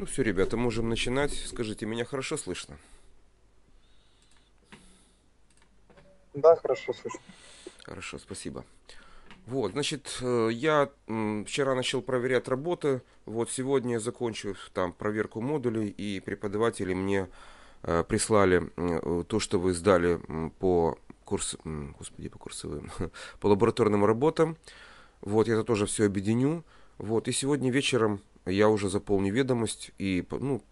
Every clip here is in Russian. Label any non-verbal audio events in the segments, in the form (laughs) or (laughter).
Ну все, ребята, можем начинать. Скажите, меня хорошо слышно? Да, хорошо слышно. Хорошо, спасибо. Вот, значит, э, я вчера начал проверять работы, вот сегодня я закончу там проверку модулей, и преподаватели мне э, прислали э, то, что вы сдали по курс, господи, по курсовым, (laughs) по лабораторным работам. Вот, я это тоже все объединю. Вот, и сегодня вечером я уже заполню ведомость и, ну,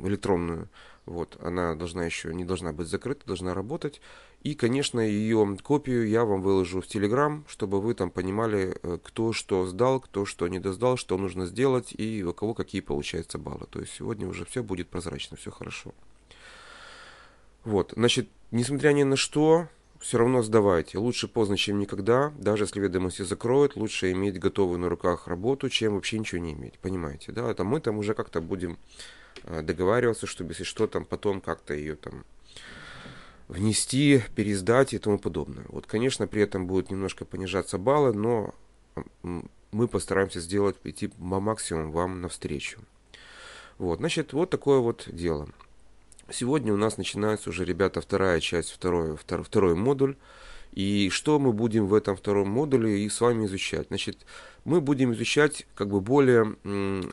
электронную. Вот, она должна еще не должна быть закрыта, должна работать. И, конечно, ее копию я вам выложу в Телеграм, чтобы вы там понимали, э, кто что сдал, кто что не досдал, что нужно сделать и у кого какие получаются баллы. То есть сегодня уже все будет прозрачно, все хорошо. Вот, значит, несмотря ни на что, все равно сдавайте. Лучше поздно, чем никогда. Даже если ведомости закроют, лучше иметь готовую на руках работу, чем вообще ничего не иметь. Понимаете, да? Это мы там уже как-то будем а, договариваться, чтобы если что, там потом как-то ее там внести, пересдать и тому подобное. Вот, конечно, при этом будут немножко понижаться баллы, но мы постараемся сделать, идти по максимуму вам навстречу. Вот, значит, вот такое вот дело. Сегодня у нас начинается уже, ребята, вторая часть, второй, втор, второй модуль. И что мы будем в этом втором модуле и с вами изучать? Значит, мы будем изучать как бы более,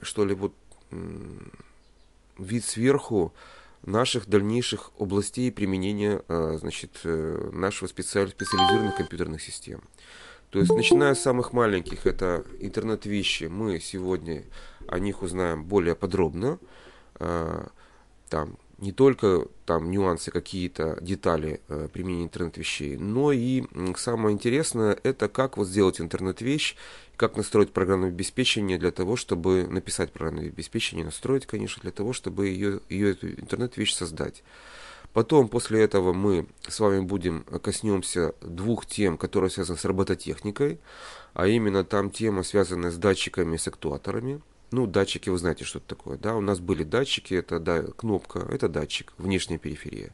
что ли, вот вид сверху наших дальнейших областей применения, э, значит, э, нашего специаль... специализированных компьютерных систем. То есть, начиная с самых маленьких, это интернет-вещи, мы сегодня о них узнаем более подробно. Э, там, не только там нюансы, какие-то детали э, применения интернет-вещей, но и самое интересное, это как вот сделать интернет-вещь, как настроить программное обеспечение для того, чтобы написать программное обеспечение, настроить, конечно, для того, чтобы ее, ее эту интернет-вещь создать. Потом, после этого, мы с вами будем коснемся двух тем, которые связаны с робототехникой, а именно там тема, связанная с датчиками, с актуаторами – ну, датчики, вы знаете, что это такое. Да, у нас были датчики, это да, кнопка, это датчик, внешняя периферия.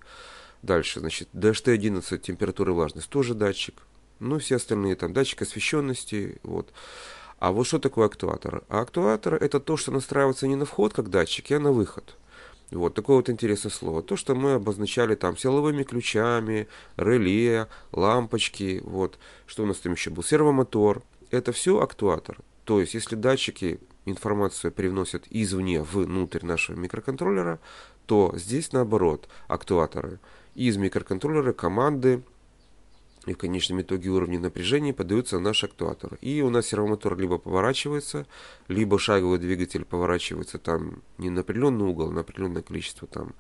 Дальше, значит, DHT-11, температура и влажность, тоже датчик. Ну, все остальные там, датчик освещенности, вот. А вот что такое актуатор? А актуатор – это то, что настраивается не на вход, как датчик, а на выход. Вот такое вот интересное слово. То, что мы обозначали там силовыми ключами, реле, лампочки, вот. Что у нас там еще был? Сервомотор. Это все актуатор. То есть, если датчики информацию привносят извне внутрь нашего микроконтроллера, то здесь наоборот актуаторы из микроконтроллера команды и в конечном итоге уровни напряжения подаются в наш актуатор. И у нас сервомотор либо поворачивается, либо шаговый двигатель поворачивается там не на определенный угол, а на определенное количество там,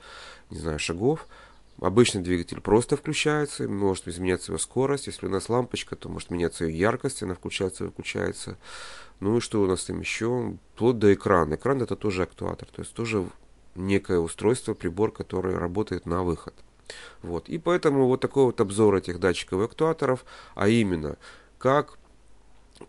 не знаю, шагов. обычно двигатель просто включается, может изменяться его скорость. Если у нас лампочка, то может меняться ее яркость, она включается и выключается. Ну и что у нас там еще? плод до экрана. Экран это тоже актуатор, то есть тоже некое устройство, прибор, который работает на выход. Вот. И поэтому вот такой вот обзор этих датчиков и актуаторов, а именно, как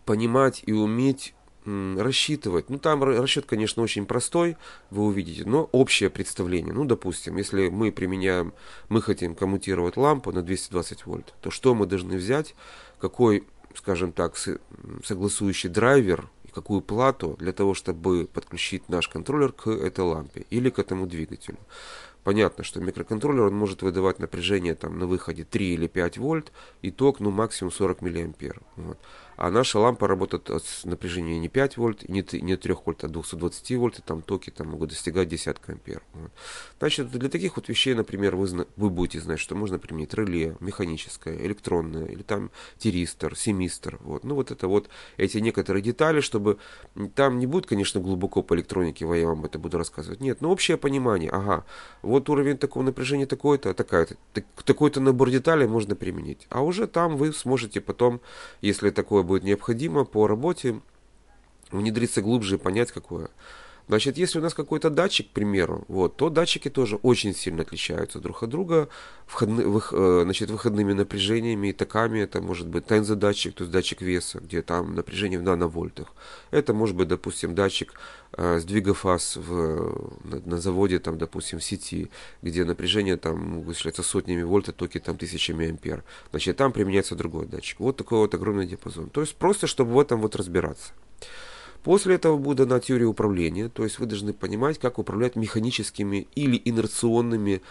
понимать и уметь рассчитывать. Ну, там расчет, конечно, очень простой, вы увидите, но общее представление. Ну, допустим, если мы применяем, мы хотим коммутировать лампу на 220 вольт, то что мы должны взять, какой скажем так, согласующий драйвер и какую плату для того, чтобы подключить наш контроллер к этой лампе или к этому двигателю. Понятно, что микроконтроллер он может выдавать напряжение там, на выходе 3 или 5 вольт и ток ну, максимум 40 миллиампер. Вот. А наша лампа работает от напряжения не 5 вольт, не, не 3 вольт, а 220 вольт, и там токи там могут достигать десятка ампер. Вот. Значит, для таких вот вещей, например, вы, вы будете знать, что можно применить реле механическое, электронное, или там тиристор, семистор. Вот. Ну, вот это вот эти некоторые детали, чтобы там не будет, конечно, глубоко по электронике, я вам это буду рассказывать. Нет, но ну, общее понимание, ага, вот уровень такого напряжения такой-то, такая-то, такой-то набор деталей можно применить. А уже там вы сможете потом, если такое будет необходимо по работе, внедриться глубже и понять, какое Значит, если у нас какой-то датчик, к примеру, вот, то датчики тоже очень сильно отличаются друг от друга входны, вых, э, значит, выходными напряжениями и токами. Это может быть тензодатчик, то есть датчик веса, где там напряжение в нановольтах. Это может быть, допустим, датчик э, сдвига фаз в, на, на заводе, там, допустим, в сети, где напряжение там вычисляется сотнями вольт, а токи там тысячами ампер. Значит, там применяется другой датчик. Вот такой вот огромный диапазон. То есть просто, чтобы в этом вот разбираться. После этого будет на теория управления, то есть вы должны понимать, как управлять механическими или инерционными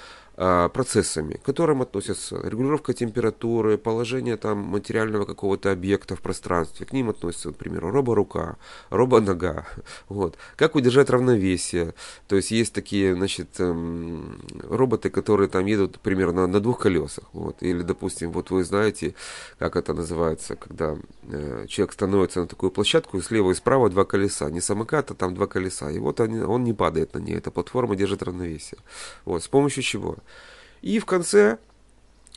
а, процессами, к которым относятся регулировка температуры, положение там материального какого-то объекта в пространстве. К ним относятся, например, роборука, робонога. (laughs) Вот. Как удержать равновесие. То есть есть такие значит, эм, роботы, которые там едут примерно на двух колесах. Вот. Или, допустим, вот вы знаете, как это называется, когда э, человек становится на такую площадку, и слева и справа два колеса. Не самокат, а там два колеса. И вот он, он не падает на ней. Эта платформа держит равновесие. Вот. С помощью чего? И в конце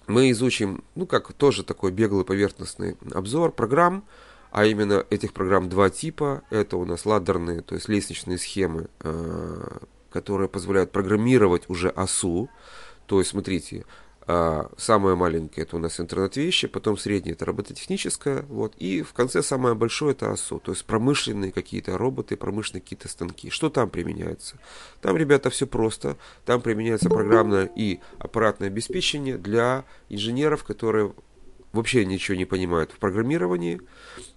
мы изучим, ну как тоже такой беглый поверхностный обзор программ, а именно этих программ два типа. Это у нас ладерные, то есть лестничные схемы, э, которые позволяют программировать уже осу. То есть, смотрите, а, самое маленькое это у нас интернет-вещи, потом среднее это робототехническое, вот, и в конце самое большое это осу, то есть промышленные какие-то роботы, промышленные какие-то станки. Что там применяется? Там, ребята, все просто. Там применяется программное и аппаратное обеспечение для инженеров, которые вообще ничего не понимают в программировании.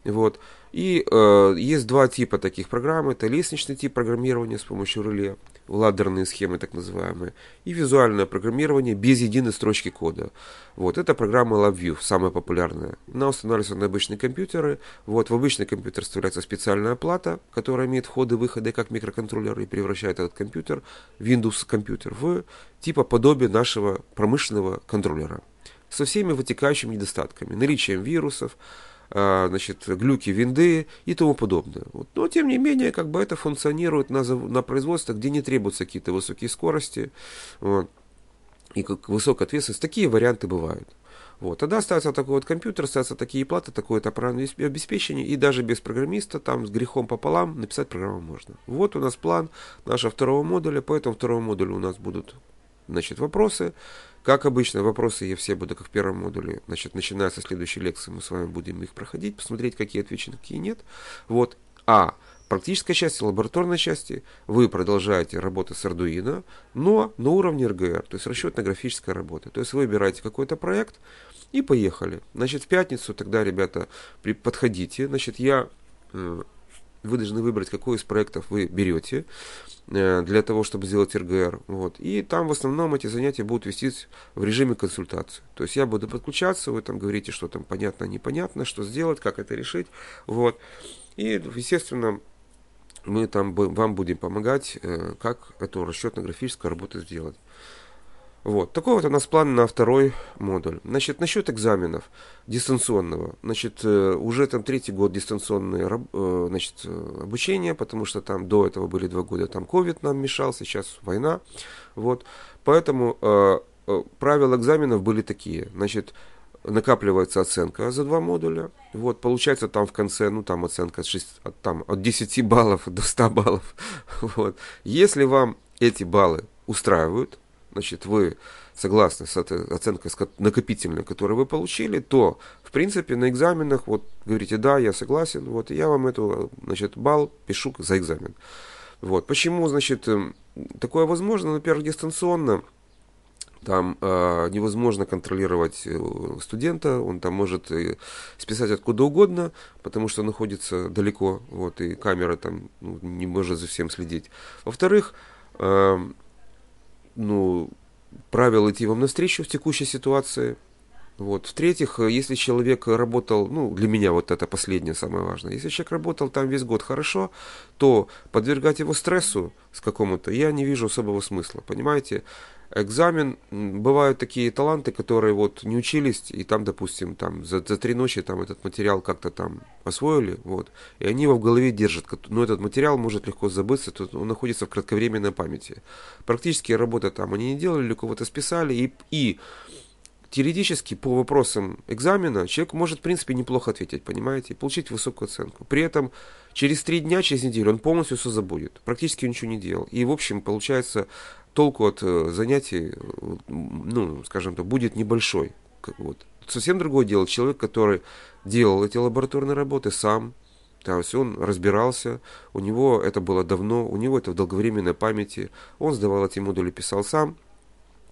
Вот. И э, есть два типа таких программ. Это лестничный тип программирования с помощью реле, ладерные схемы так называемые, и визуальное программирование без единой строчки кода. Вот. Это программа LabVIEW, самая популярная. Она устанавливается на обычные компьютеры. Вот. В обычный компьютер вставляется специальная плата, которая имеет входы-выходы как микроконтроллер и превращает этот компьютер, Windows компьютер, в типа подобие нашего промышленного контроллера со всеми вытекающими недостатками, наличием вирусов, а, значит, глюки винды и тому подобное. Вот. Но, тем не менее, как бы это функционирует на, на производстве, где не требуются какие-то высокие скорости вот, и как высокая ответственность. Такие варианты бывают. Вот. Тогда остается такой вот компьютер, остается такие платы, такое то обеспечение, и даже без программиста, там с грехом пополам, написать программу можно. Вот у нас план нашего второго модуля, по этому второму модулю у нас будут значит, вопросы, как обычно, вопросы я все буду, как в первом модуле, значит, начиная со следующей лекции, мы с вами будем их проходить, посмотреть, какие отвечены, какие нет. Вот. А практической части, лабораторной части вы продолжаете работу с Arduino, но на уровне РГР, то есть расчетно графическая работа, То есть вы выбираете какой-то проект и поехали. Значит, в пятницу тогда, ребята, при подходите. Значит, я э, вы должны выбрать, какой из проектов вы берете э, для того, чтобы сделать РГР. Вот. И там в основном эти занятия будут вестись в режиме консультации. То есть я буду подключаться, вы там говорите, что там понятно, непонятно, что сделать, как это решить. Вот. И, естественно, мы там вам будем помогать, э, как эту расчетно-графическую работу сделать. Вот, такой вот у нас план на второй модуль. Значит, насчет экзаменов дистанционного. Значит, э, уже там третий год дистанционное э, значит, обучение, потому что там до этого были два года, там ковид нам мешал, сейчас война. Вот, поэтому э, э, правила экзаменов были такие. Значит, накапливается оценка за два модуля. Вот, получается там в конце, ну, там оценка от, 6, от, там, от 10 баллов (laughs) до 100 баллов. (laughs) Вот. Если вам эти баллы устраивают, значит, вы согласны с этой оценкой накопительной, которую вы получили, то, в принципе, на экзаменах, вот, говорите, да, я согласен, вот, я вам эту, значит, балл пишу за экзамен. Вот, почему, значит, эм, такое возможно, во-первых, дистанционно, там э, невозможно контролировать э, студента, он там может э, списать откуда угодно, потому что находится далеко, вот, и камера там ну, не может за всем следить. Во-вторых, э, ну, правил идти вам навстречу в текущей ситуации. Вот. В-третьих, если человек работал, ну, для меня вот это последнее самое важное, если человек работал там весь год хорошо, то подвергать его стрессу с какому-то я не вижу особого смысла, понимаете? экзамен, бывают такие таланты, которые вот не учились, и там, допустим, там за, за три ночи там этот материал как-то там освоили, вот, и они его в голове держат, но ну, этот материал может легко забыться, тут он находится в кратковременной памяти. Практически работа там они не делали, у кого-то списали, и, и теоретически по вопросам экзамена человек может, в принципе, неплохо ответить, понимаете, и получить высокую оценку. При этом через три дня, через неделю он полностью все забудет, практически ничего не делал. И, в общем, получается толку от э, занятий, ну, скажем так, будет небольшой. вот. Совсем другое дело человек, который делал эти лабораторные работы сам, то есть он разбирался, у него это было давно, у него это в долговременной памяти, он сдавал эти модули, писал сам,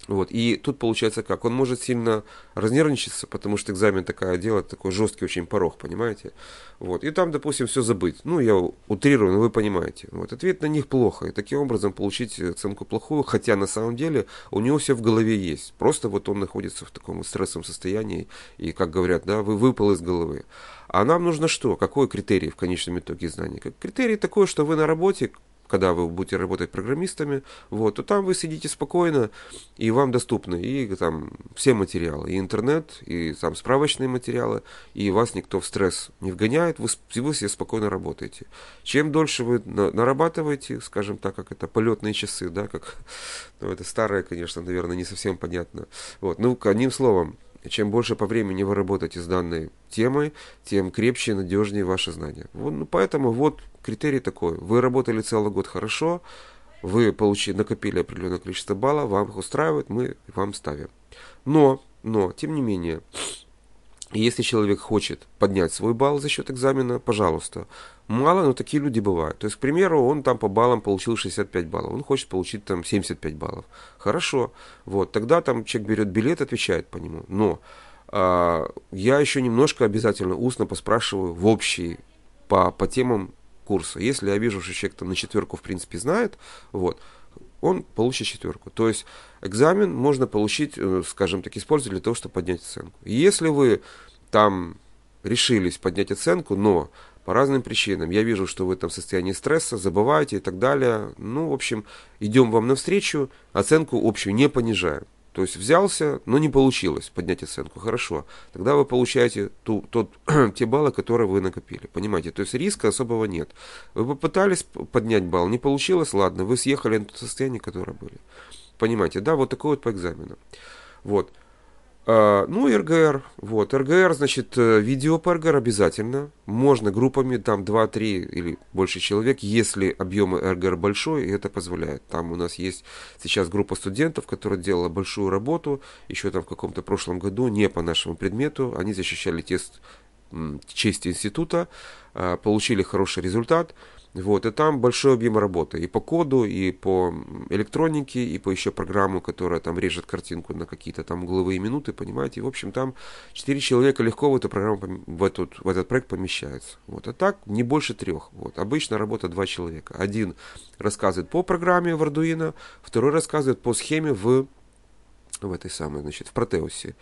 вот. И тут получается как? Он может сильно разнервничаться, потому что экзамен такое дело, такой жесткий очень порог, понимаете? Вот. И там, допустим, все забыть. Ну, я утрирую, но вы понимаете. Вот. Ответ на них плохо. И таким образом получить э, оценку плохую, хотя на самом деле у него все в голове есть. Просто вот он находится в таком стрессовом состоянии, и, как говорят, да, вы выпал из головы. А нам нужно что? Какой критерий в конечном итоге знаний? Критерий такой, что вы на работе когда вы будете работать программистами, вот, то там вы сидите спокойно, и вам доступны и там все материалы, и интернет, и там справочные материалы, и вас никто в стресс не вгоняет, вы, вы себе спокойно работаете. Чем дольше вы нарабатываете, скажем так, как это полетные часы, да, как, (laughs) ну, это старое, конечно, наверное, не совсем понятно. Вот, ну, одним словом, чем больше по времени вы работаете с данной темой, тем крепче и надежнее ваши знания. Вот, ну, поэтому вот критерий такой. Вы работали целый год хорошо, вы получили, накопили определенное количество баллов, вам их устраивает, мы вам ставим. Но, но, тем не менее, и если человек хочет поднять свой балл за счет экзамена, пожалуйста. Мало, но такие люди бывают. То есть, к примеру, он там по баллам получил 65 баллов, он хочет получить там 75 баллов. Хорошо. Вот, тогда там человек берет билет, отвечает по нему. Но а, я еще немножко обязательно устно поспрашиваю в общий по, по темам курса. Если я вижу, что человек там на четверку, в принципе, знает, вот, он получит четверку. То есть экзамен можно получить, э, скажем так, использовать для того, чтобы поднять оценку. Если вы там решились поднять оценку, но по разным причинам, я вижу, что вы там в состоянии стресса, забываете и так далее, ну, в общем, идем вам навстречу, оценку общую не понижаем. То есть взялся, но не получилось поднять оценку. Хорошо. Тогда вы получаете ту, тот, (clears throat) те баллы, которые вы накопили. Понимаете? То есть риска особого нет. Вы попытались поднять балл, не получилось, ладно, вы съехали на то состояние, которое были. Понимаете? Да, вот такое вот по экзамену. Вот. А, ну, РГР, вот, РГР, значит, э, видео по РГР обязательно, можно группами, там 2-3 или больше человек, если объем РГР большой, и это позволяет. Там у нас есть сейчас группа студентов, которая делала большую работу, еще там в каком-то прошлом году, не по нашему предмету, они защищали тест чести института, а, получили хороший результат, вот, и там большой объем работы и по коду, и по электронике, и по еще программу, которая там режет картинку на какие-то там угловые минуты, понимаете. И, в общем, там 4 человека легко в эту программу, в, этот, в этот проект помещаются. Вот, а так не больше трех. Вот, обычно работа 2 человека. Один рассказывает по программе в Arduino, второй рассказывает по схеме в, в этой самой, значит, в Протеусе.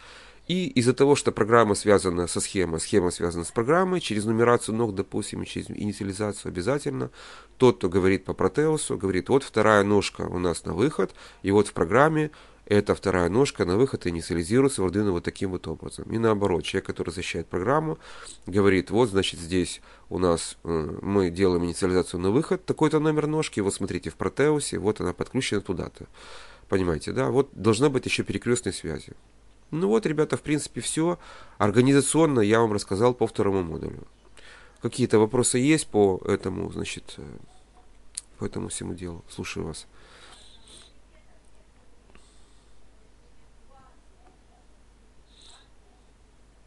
И из-за того, что программа связана со схемой, схема связана с программой, через нумерацию ног, допустим, через инициализацию обязательно, тот, кто говорит по протеусу, говорит, вот вторая ножка у нас на выход, и вот в программе эта вторая ножка на выход инициализируется в Arduino вот таким вот образом. И наоборот, человек, который защищает программу, говорит, вот, значит, здесь у нас э, мы делаем инициализацию на выход, такой-то номер ножки, вот смотрите, в протеусе, вот она подключена туда-то. Понимаете, да? Вот должна быть еще перекрестной связи. Ну вот, ребята, в принципе, все. Организационно я вам рассказал по второму модулю. Какие-то вопросы есть по этому, значит, э, по этому всему делу? Слушаю вас.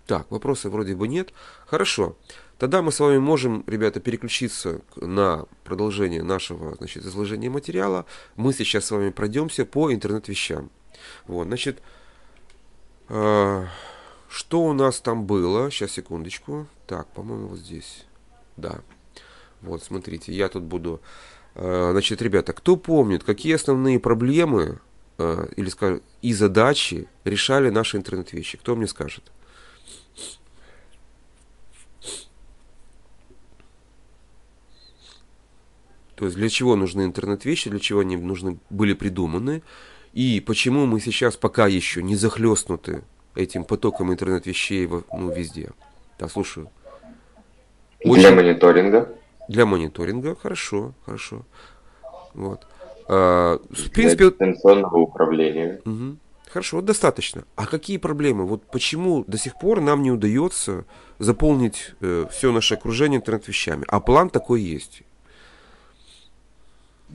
Так, вопросов вроде бы нет. Хорошо. Тогда мы с вами можем, ребята, переключиться на продолжение нашего значит, изложения материала. Мы сейчас с вами пройдемся по интернет-вещам. Вот, значит, Э, что у нас там было? Сейчас, секундочку. Так, по-моему, вот здесь. Да. Вот, смотрите, я тут буду... Э, значит, ребята, кто помнит, какие основные проблемы э, или скажем, и задачи решали наши интернет-вещи? Кто мне скажет? То есть для чего нужны интернет-вещи, для чего они нужны, были придуманы, и почему мы сейчас пока еще не захлестнуты этим потоком интернет-вещей ну, везде? Да, слушаю. Очень... Для мониторинга? Для мониторинга, хорошо, хорошо. Вот. А, в принципе... Для дистанционного управления. Угу. Хорошо, вот достаточно. А какие проблемы? Вот почему до сих пор нам не удается заполнить э, все наше окружение интернет-вещами? А план такой есть.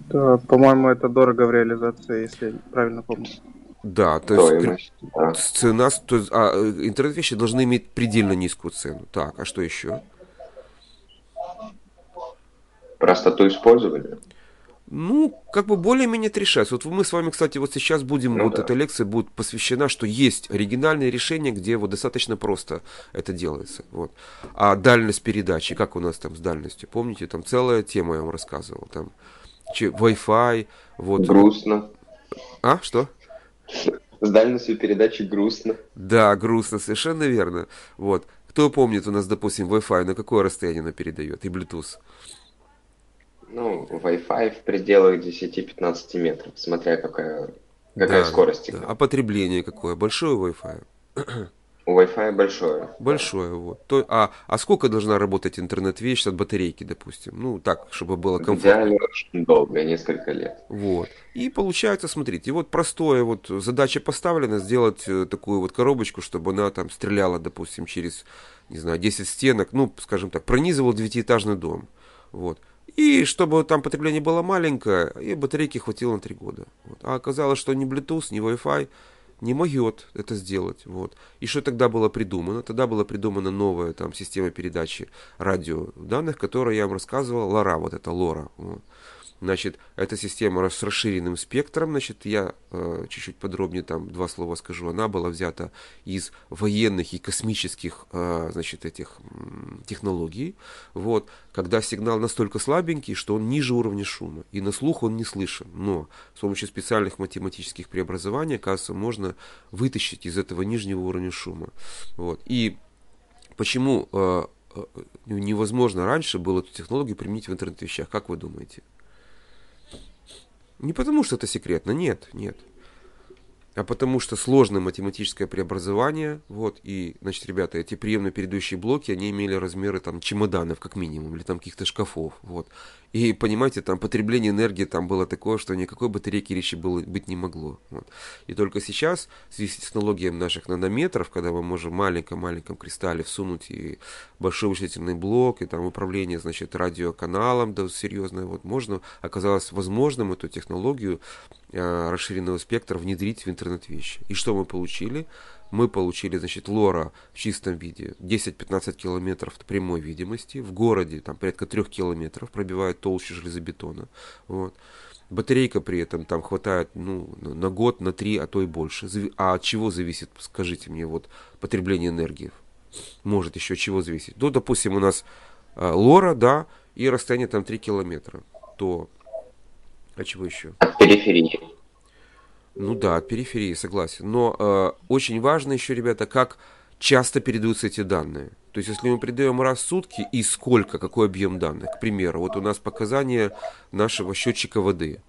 Да, по-моему, это дорого в реализации, если правильно помню. Да, то есть да. цена, то есть, а, э, интернет вещи должны иметь предельно низкую цену. Так, а что еще? Простоту использования. Ну, как бы более-менее это решается. Вот мы с вами, кстати, вот сейчас будем, ну, вот да. эта лекция будет посвящена, что есть оригинальные решения, где вот достаточно просто это делается. Вот. А дальность передачи, как у нас там с дальностью? Помните, там целая тема я вам рассказывал. Там Че, Wi-Fi, вот. Грустно. А, что? С дальностью передачи грустно. Да, грустно, совершенно верно. Вот. Кто помнит у нас, допустим, Wi-Fi, на какое расстояние она передает и Bluetooth? Ну, Wi-Fi в пределах 10-15 метров, смотря какая, какая да, скорость. Да. А потребление какое? Большое Wi-Fi? У Wi-Fi большое. Большое, вот. То, а, а сколько должна работать интернет-вещь от батарейки, допустим? Ну, так, чтобы было комфортно. Идеально очень долго, несколько лет. Вот. И получается, смотрите, вот простое, вот задача поставлена, сделать э, такую вот коробочку, чтобы она там стреляла, допустим, через, не знаю, 10 стенок, ну, скажем так, пронизывал девятиэтажный дом. Вот. И чтобы там потребление было маленькое, и батарейки хватило на 3 года. Вот. А оказалось, что ни Bluetooth, ни Wi-Fi, не могет это сделать. Вот. И что тогда было придумано? Тогда была придумана новая там, система передачи радио данных которую я вам рассказывал, Лора, вот это Лора. Вот. Значит, эта система с расширенным спектром, значит, я э, чуть-чуть подробнее там два слова скажу, она была взята из военных и космических, э, значит, этих технологий, вот, когда сигнал настолько слабенький, что он ниже уровня шума, и на слух он не слышен, но с помощью специальных математических преобразований, оказывается, можно вытащить из этого нижнего уровня шума, вот, и почему э, э невозможно раньше было эту технологию применить в интернет-вещах, как вы думаете? Не потому, что это секретно, нет, нет. А потому что сложное математическое преобразование, вот, и, значит, ребята, эти приемно-передающие блоки, они имели размеры, там, чемоданов, как минимум, или там каких-то шкафов, вот. И, понимаете, там потребление энергии там было такое, что никакой батарейки речи было, быть не могло. Вот. И только сейчас, в связи с технологиями наших нанометров, когда мы можем в маленьком-маленьком кристалле всунуть и большой вычислительный блок, и там управление, значит, радиоканалом, да, серьезное, вот можно, оказалось возможным эту технологию э, расширенного спектра внедрить в интернет вещи. И что мы получили? мы получили, значит, лора в чистом виде 10-15 километров прямой видимости, в городе там порядка 3 километров, пробивает толщу железобетона, вот. Батарейка при этом там хватает ну, на год, на три, а то и больше. А от чего зависит, скажите мне, вот потребление энергии? Может еще от чего зависеть? Ну, допустим, у нас э, лора, да, и расстояние там 3 километра. То, от а чего еще? От периферии. Ну да, от периферии, согласен. Но э, очень важно еще, ребята, как часто передаются эти данные. То есть, если мы передаем придаем сутки, и сколько, какой объем данных, к примеру, вот у нас показания нашего счетчика воды.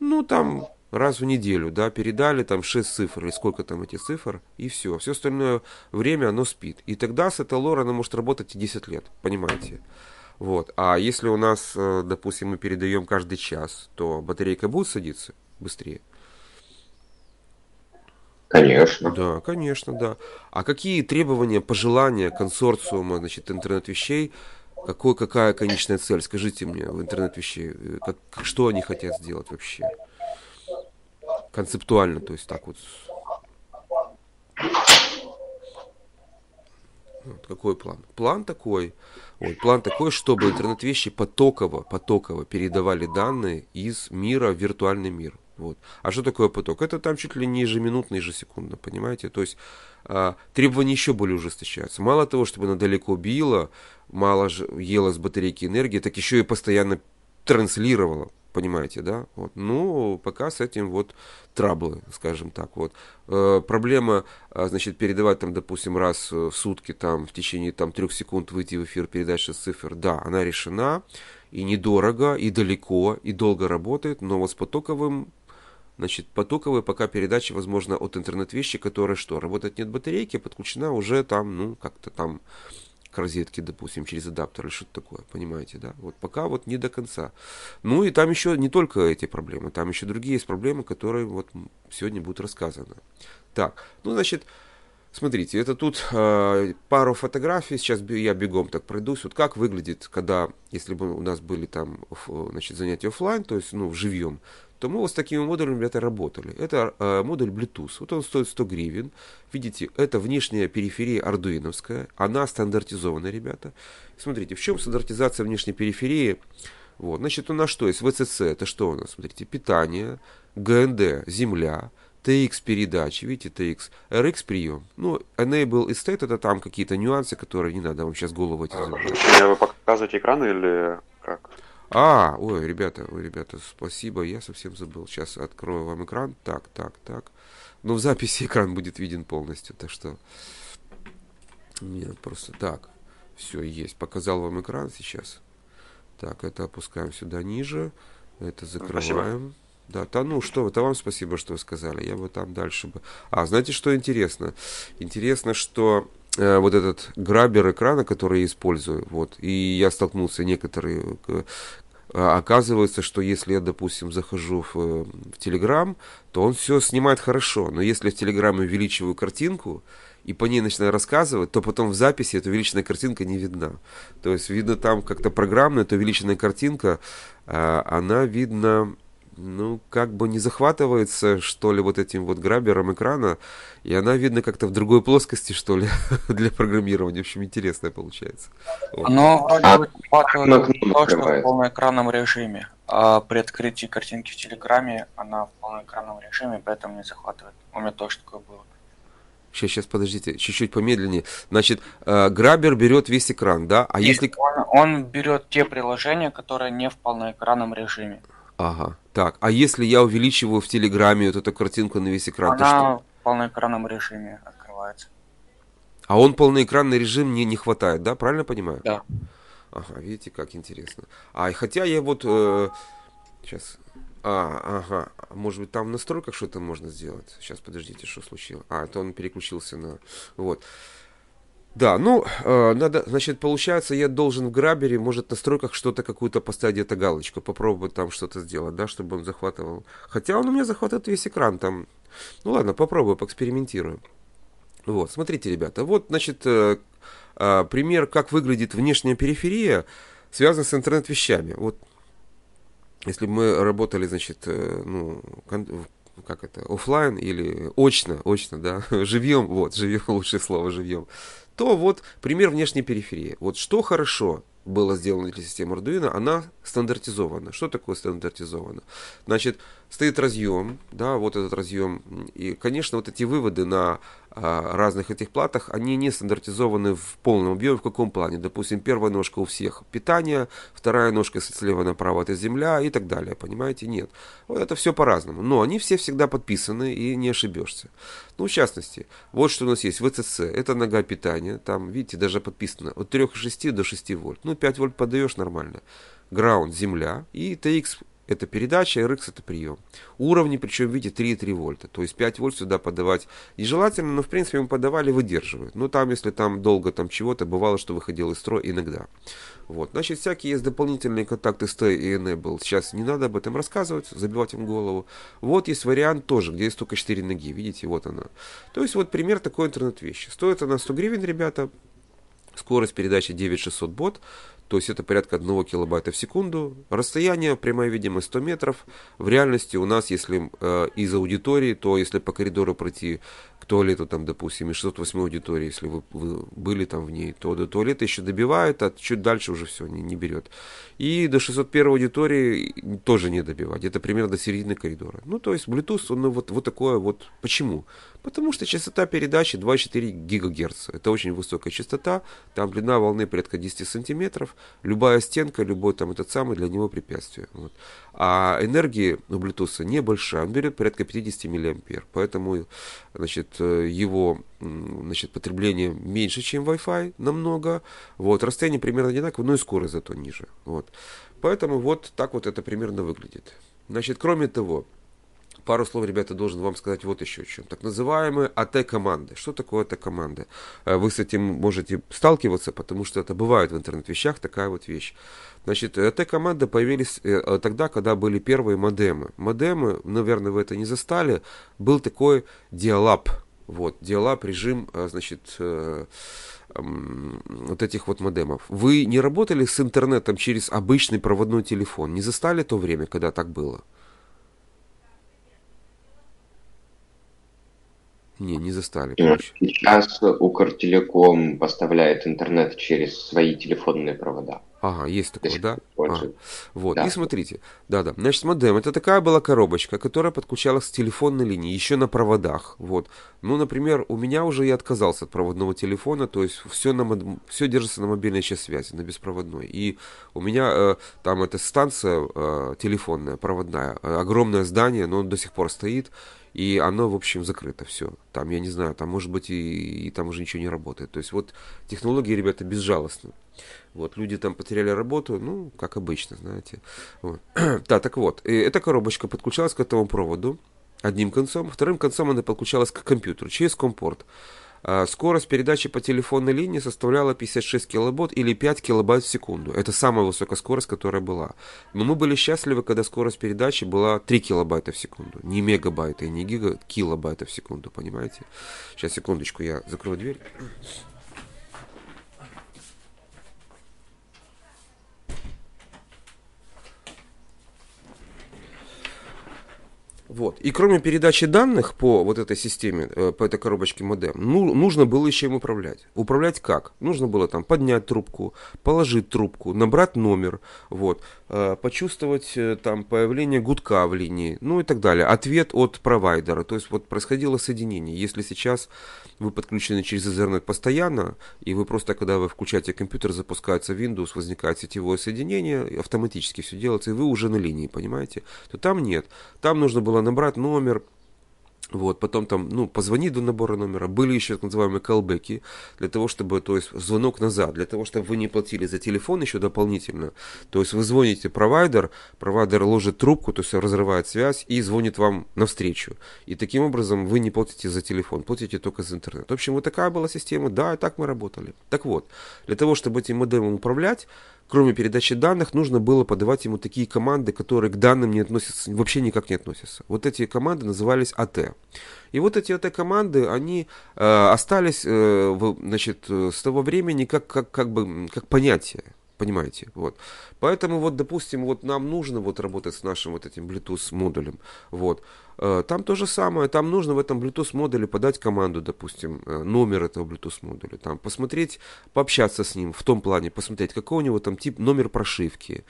Ну, там раз в неделю, да, передали там 6 цифр или сколько там эти цифр, и все. Все остальное время оно спит. И тогда с этой лор она может работать и 10 лет, понимаете? Вот. А если у нас, э, допустим, мы передаем каждый час, то батарейка будет садиться быстрее. Конечно. Да, конечно, да. А какие требования, пожелания консорциума, значит, интернет-вещей, какой, какая конечная цель? Скажите мне в интернет-вещей, э, как, что они хотят сделать вообще? Концептуально, то есть так вот. Вот какой план? План такой. Вот, план такой, чтобы интернет-вещи потоково, потоково передавали данные из мира в виртуальный мир. Вот. А что такое поток? Это там чуть ли не ежеминутно, ежесекундно, понимаете? То есть э, требования еще более ужесточаются. Мало того, чтобы она далеко била, мало ела с батарейки энергии, так еще и постоянно транслировала, понимаете, да? Вот. Ну, пока с этим вот траблы, скажем так, вот. Э, проблема, э, значит, передавать там, допустим, раз в сутки, там, в течение там трех секунд выйти в эфир передача цифр, да, она решена, и недорого, и далеко, и долго работает, но вот с потоковым Значит, потоковые пока передачи возможно, от интернет-вещи, которые что, работать нет батарейки, подключена уже там, ну, как-то там к розетке, допустим, через адаптер или что-то такое, понимаете, да? Вот пока вот не до конца. Ну и там еще не только эти проблемы, там еще другие есть проблемы, которые вот сегодня будут рассказаны. Так, ну, значит, смотрите, это тут э, пару фотографий, сейчас я бегом так пройдусь, вот как выглядит, когда, если бы у нас были там, значит, занятия офлайн, то есть, ну, живьем, то мы вот с такими модулями, ребята, работали. Это э, модуль Bluetooth, вот он стоит 100 гривен. Видите, это внешняя периферия ардуиновская, она стандартизованная, ребята. Смотрите, в чем стандартизация внешней периферии? Вот, значит, у нас что есть? ВЦЦ, это что у нас? Смотрите, питание, ГНД, земля, TX передачи, видите, TX, RX прием. Ну, Enable state это там какие-то нюансы, которые не надо вам сейчас голову эти э, забывать. Вы показываете экран или а, ой, ребята, ой, ребята, спасибо, я совсем забыл. Сейчас открою вам экран. Так, так, так. Но ну, в записи (laughs) экран будет виден полностью, так что... Нет, просто так. Все, есть. Показал вам экран сейчас. Так, это опускаем сюда ниже. Это ну, закрываем. Спасибо. Да, да, ну что, это вам спасибо, что вы сказали. Я бы там дальше бы. А, знаете, что интересно? Интересно, что Э, вот этот грабер экрана, который я использую, вот, и я столкнулся некоторые, э, оказывается, что если я, допустим, захожу в, э, в Telegram, то он все снимает хорошо, но если в Telegram увеличиваю картинку, и по ней начинаю рассказывать, то потом в записи эта увеличенная картинка не видна. То есть видно там как-то программно, эта увеличенная картинка, она видна ну, как бы не захватывается, что ли, вот этим вот грабером экрана, и она, видно, как-то в другой плоскости, что ли, (laughs) для программирования. В общем, интересная получается. Вот. Оно ну, захватывает то, что в полноэкранном режиме, а при открытии картинки в Телеграме она в полноэкранном режиме, поэтому не захватывает. У меня тоже такое было. Сейчас, сейчас, подождите, чуть-чуть помедленнее. Значит, э, грабер берет весь экран, да? А Нет, если... Он, он берет те приложения, которые не в полноэкранном режиме. Ага. Так, а если я увеличиваю в Телеграме вот эту картинку на весь экран, Она то что? в полноэкранном режиме открывается. А он полноэкранный режим не не хватает, да? Правильно понимаю? Да. Ага, видите, как интересно. А, хотя я вот... Э, сейчас... А, ага. Может быть, там в настройках что-то можно сделать? Сейчас, подождите, что случилось? А, это он переключился на... Вот. Да, ну, э, надо, значит, получается, я должен в грабере, может, в настройках что-то, какую-то поставить где-то галочку, попробовать там что-то сделать, да, чтобы он захватывал. Хотя он у меня захватывает весь экран там. Ну ладно, попробую, поэкспериментирую. Вот, смотрите, ребята, вот, значит, э, э, пример, как выглядит внешняя периферия, связан с интернет-вещами. Вот, если бы мы работали, значит, э, ну, ну, как это, офлайн или очно, очно, да, (laughs) живьем, вот, живьем, (laughs) лучшее слово, живьем, то вот пример внешней периферии. Вот что хорошо было сделано для системы Arduino, она стандартизована. Что такое стандартизовано? Значит, стоит разъем, да, вот этот разъем, и, конечно, вот эти выводы на а, разных этих платах, они не стандартизованы в полном объеме в каком плане. Допустим, первая ножка у всех питание, вторая ножка слева направо это земля и так далее. Понимаете? Нет. Вот это все по-разному. Но они все всегда подписаны и не ошибешься. Ну, в частности, вот что у нас есть. ВЦЦ – это нога питания. Там, видите, даже подписано от 3,6 до 6 вольт. Ну, 5 вольт подаешь нормально. Ground – земля. И TX это передача, RX это прием. Уровни, причем в виде 3,3 вольта, то есть 5 вольт сюда подавать нежелательно, но в принципе мы подавали, выдерживают. Но ну, там, если там долго там чего-то, бывало, что выходил из строя иногда. Вот, значит, всякие есть дополнительные контакты с T и Enable. Сейчас не надо об этом рассказывать, забивать им голову. Вот есть вариант тоже, где есть только 4 ноги, видите, вот она. То есть вот пример такой интернет-вещи. Стоит она 100 гривен, ребята, Скорость передачи 9600 бот, то есть это порядка 1 килобайта в секунду. Расстояние, прямая видимость 100 метров. В реальности у нас, если э, из аудитории, то если по коридору пройти к туалету, там, допустим, из 608 аудитории, если вы, вы были там в ней, то до туалета еще добивают, а чуть дальше уже все не, не берет. И до 601 аудитории тоже не добивать. Это примерно до середины коридора. Ну, то есть Bluetooth, он ну, вот, вот такое вот. Почему? Потому что частота передачи 2,4 ГГц. Это очень высокая частота, там длина волны порядка 10 сантиметров, любая стенка, любой там этот самый для него препятствие. Вот. А энергии у Bluetooth небольшая, он берет порядка 50 мА, поэтому значит, э, его значит, потребление меньше, чем Wi-Fi, намного. Вот, расстояние примерно одинаковое, но и скорость зато ниже. Вот. Поэтому вот так вот это примерно выглядит. Значит, кроме того, пару слов, ребята, должен вам сказать вот еще о чем. Так называемые АТ-команды. Что такое АТ-команды? Э, вы с этим можете сталкиваться, потому что это бывает в интернет-вещах такая вот вещь. Значит, АТ-команды появились э, э, тогда, когда были первые модемы. Модемы, наверное, вы это не застали, был такой диалаб. Вот, диалаб режим, значит, вот этих вот модемов. Вы не работали с интернетом через обычный проводной телефон? Не застали то время, когда так было? Не, не застали. Э, короче. Сейчас Укртелеком поставляет интернет через свои телефонные провода. Ага, есть такое, да? Ага. Вот, да. и смотрите. Да-да, значит, модем, это такая была коробочка, которая подключалась к телефонной линии, еще на проводах, вот. Ну, например, у меня уже я отказался от проводного телефона, то есть все, на все держится на мобильной сейчас связи, на беспроводной. И у меня э, там эта станция э, телефонная, проводная, э, огромное здание, но он до сих пор стоит, и оно, в общем, закрыто все. Там, я не знаю, там, может быть, и, и там уже ничего не работает. То есть вот технологии, ребята, безжалостны. Вот, люди там потеряли работу, ну, как обычно, знаете. Вот. (clears throat) да, так вот, и эта коробочка подключалась к этому проводу одним концом, вторым концом она подключалась к компьютеру через компорт. А, скорость передачи по телефонной линии составляла 56 килобот или 5 килобайт в секунду. Это самая высокая скорость, которая была. Но мы были счастливы, когда скорость передачи была 3 килобайта в секунду. Не мегабайта и не гига, килобайта в секунду, понимаете? Сейчас, секундочку, я закрою дверь. Вот. И кроме передачи данных по вот этой системе, э, по этой коробочке модем, ну, нужно было еще им управлять. Управлять как? Нужно было там поднять трубку, положить трубку, набрать номер, вот, э, почувствовать э, там появление гудка в линии, ну и так далее. Ответ от провайдера, то есть вот происходило соединение. Если сейчас вы подключены через Ethernet постоянно, и вы просто, когда вы включаете компьютер, запускается Windows, возникает сетевое соединение, автоматически все делается, и вы уже на линии, понимаете? То там нет. Там нужно было набрать номер, вот, потом там, ну, позвонить до набора номера. Были еще так называемые колбеки, для того, чтобы, то есть, звонок назад, для того, чтобы вы не платили за телефон еще дополнительно. То есть, вы звоните провайдер, провайдер ложит трубку, то есть, разрывает связь и звонит вам навстречу. И таким образом вы не платите за телефон, платите только за интернет. В общем, вот такая была система, да, и так мы работали. Так вот, для того, чтобы этим модемом управлять, кроме передачи данных, нужно было подавать ему такие команды, которые к данным не относятся, вообще никак не относятся. Вот эти команды назывались АТ. И вот эти АТ-команды, они э, остались э, в, значит, э, с того времени как, как, как, бы, как понятие. Понимаете? Вот. Поэтому вот, допустим, вот нам нужно вот работать с нашим вот этим Bluetooth модулем. Вот. Э, там то же самое. Там нужно в этом Bluetooth модуле подать команду, допустим, э, номер этого Bluetooth модуля. Там посмотреть, пообщаться с ним в том плане, посмотреть, какой у него там тип, номер прошивки.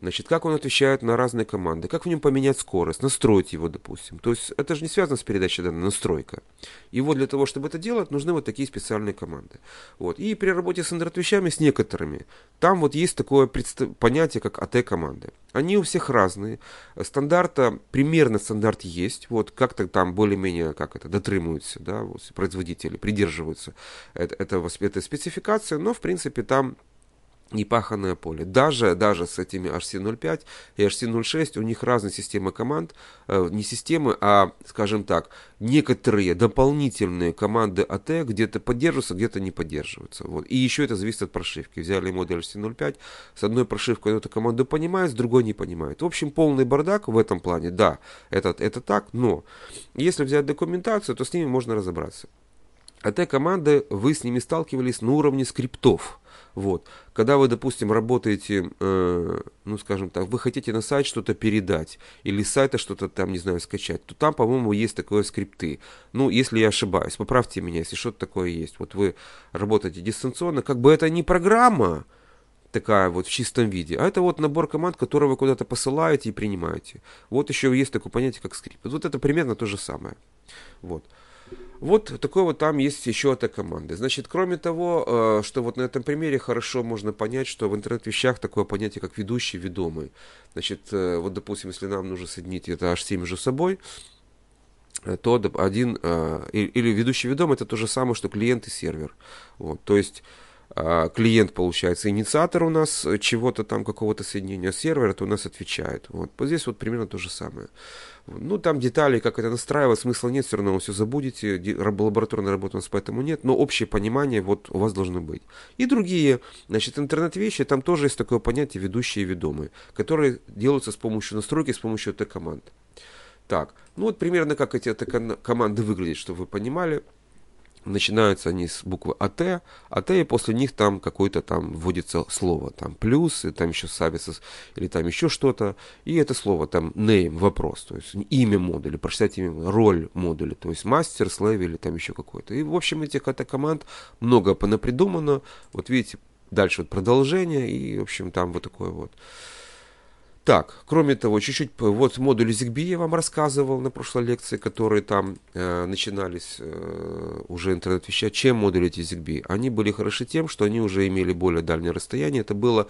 Значит, как он отвечает на разные команды, как в нем поменять скорость, настроить его, допустим. То есть это же не связано с передачей данных, настройка. И вот для того, чтобы это делать, нужны вот такие специальные команды. Вот. И при работе с Android-вещами, с некоторыми, там вот есть такое предста- понятие, как at а команды Они у всех разные. Стандарта, примерно стандарт есть. Вот как-то там более-менее, как это, дотримуются, да, вот, производители, придерживаются этого, этой спецификации. Но, в принципе, там непаханное поле. Даже, даже с этими HC05 и HC06 у них разные системы команд, э, не системы, а, скажем так, некоторые дополнительные команды AT где-то поддерживаются, где-то не поддерживаются. Вот. И еще это зависит от прошивки. Взяли модуль HC05, с одной прошивкой эту команду понимает, с другой не понимает. В общем, полный бардак в этом плане, да, это, это так, но если взять документацию, то с ними можно разобраться. АТ-команды, вы с ними сталкивались на уровне скриптов – вот. Когда вы, допустим, работаете, э, ну, скажем так, вы хотите на сайт что-то передать или с сайта что-то там, не знаю, скачать, то там, по-моему, есть такое скрипты. Ну, если я ошибаюсь, поправьте меня, если что-то такое есть. Вот вы работаете дистанционно, как бы это не программа, такая вот в чистом виде. А это вот набор команд, которые вы куда-то посылаете и принимаете. Вот еще есть такое понятие, как скрипт. Вот это примерно то же самое. Вот. Вот такой вот там есть еще эта команда. Значит, кроме того, э, что вот на этом примере хорошо можно понять, что в интернет-вещах такое понятие, как ведущий, ведомый. Значит, э, вот, допустим, если нам нужно соединить это H7 между собой, э, то один, или ведущий ведомый, это то же самое, что клиент и сервер. Вот, то есть а, клиент получается инициатор у нас чего-то там, какого-то соединения сервера, то у нас отвечает. Вот. вот здесь вот примерно то же самое. Ну, там детали, как это настраивать, смысла нет, все равно вы все забудете, лабораторной работы у нас поэтому нет, но общее понимание вот у вас должно быть. И другие, значит, интернет-вещи, там тоже есть такое понятие ведущие и ведомые, которые делаются с помощью настройки, с помощью этой команд Так, ну вот примерно как эти команды выглядят, чтобы вы понимали начинаются они с буквы АТ, АТ и после них там какое-то там вводится слово, там плюс, и там еще services, или там еще что-то, и это слово там name, вопрос, то есть имя модуля, прочитать имя, роль модуля, то есть мастер, слэв или там еще какой-то. И в общем этих это команд много понапридумано, вот видите, дальше вот продолжение, и в общем там вот такое вот. Так, кроме того, чуть-чуть, вот модуль ZigBee я вам рассказывал на прошлой лекции, которые там э, начинались э, уже интернет-веща. Чем модули эти ZigBee? Они были хороши тем, что они уже имели более дальнее расстояние. Это было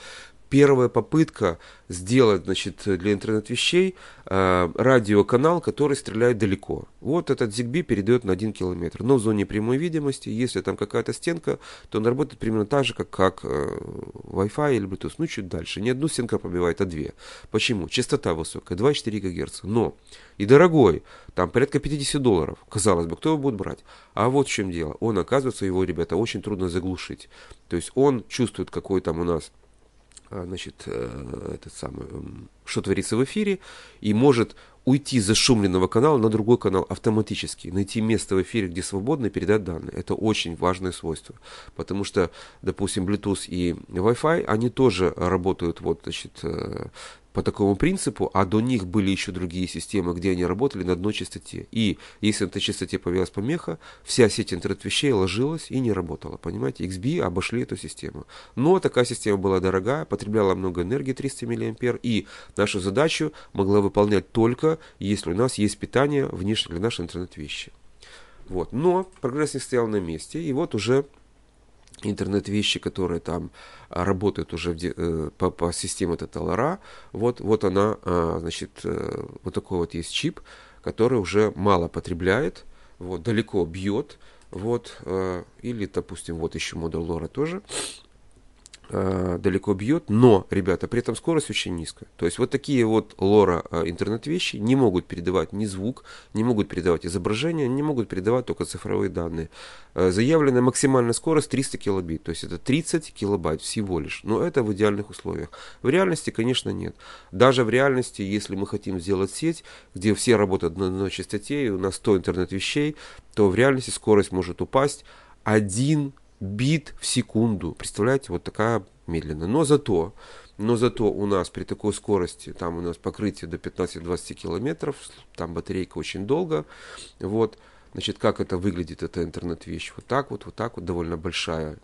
первая попытка сделать значит, для интернет-вещей э, радиоканал, который стреляет далеко. Вот этот ZigBee передает на 1 километр. Но в зоне прямой видимости, если там какая-то стенка, то он работает примерно так же, как, как э, Wi-Fi или Bluetooth. Ну, чуть дальше. Не одну стенку пробивает, а две. Почему? Частота высокая, 2,4 ГГц. Но и дорогой, там порядка 50 долларов. Казалось бы, кто его будет брать? А вот в чем дело. Он, оказывается, его, ребята, очень трудно заглушить. То есть он чувствует, какой там у нас Э, значит, э, этот самый, эм, что творится в эфире, и может уйти с зашумленного канала на другой канал автоматически, найти место в эфире, где свободно, и передать данные. Это очень важное свойство, потому что, допустим, Bluetooth и Wi-Fi, они тоже работают вот, значит, э, по такому принципу, а до них были еще другие системы, где они работали на одной частоте. И если на этой частоте появилась помеха, вся сеть интернет-вещей ложилась и не работала. Понимаете, XB обошли эту систему. Но такая система была дорогая, потребляла много энергии, 300 мА, и нашу задачу могла выполнять только, если у нас есть питание внешне для нашей интернет-вещи. Вот. Но прогресс не стоял на месте, и вот уже интернет-вещи, которые там а, работают уже в, э, по, по системе ТТЛРА, вот, вот она, а, значит, э, вот такой вот есть чип, который уже мало потребляет, вот, далеко бьет, вот, э, или, допустим, вот еще модуль лора тоже, Э, далеко бьет, но, ребята, при этом скорость очень низкая. То есть вот такие вот лора э, интернет-вещи не могут передавать ни звук, не могут передавать изображение, не могут передавать только цифровые данные. Э, заявленная максимальная скорость 300 килобит, то есть это 30 килобайт всего лишь. Но это в идеальных условиях. В реальности, конечно, нет. Даже в реальности, если мы хотим сделать сеть, где все работают на одной частоте, и у нас 100 интернет-вещей, то в реальности скорость может упасть 1 бит в секунду. Представляете, вот такая медленная. Но зато, но зато у нас при такой скорости, там у нас покрытие до 15-20 километров, там батарейка очень долго. Вот, значит, как это выглядит, эта интернет-вещь. Вот так вот, вот так вот, довольно большая.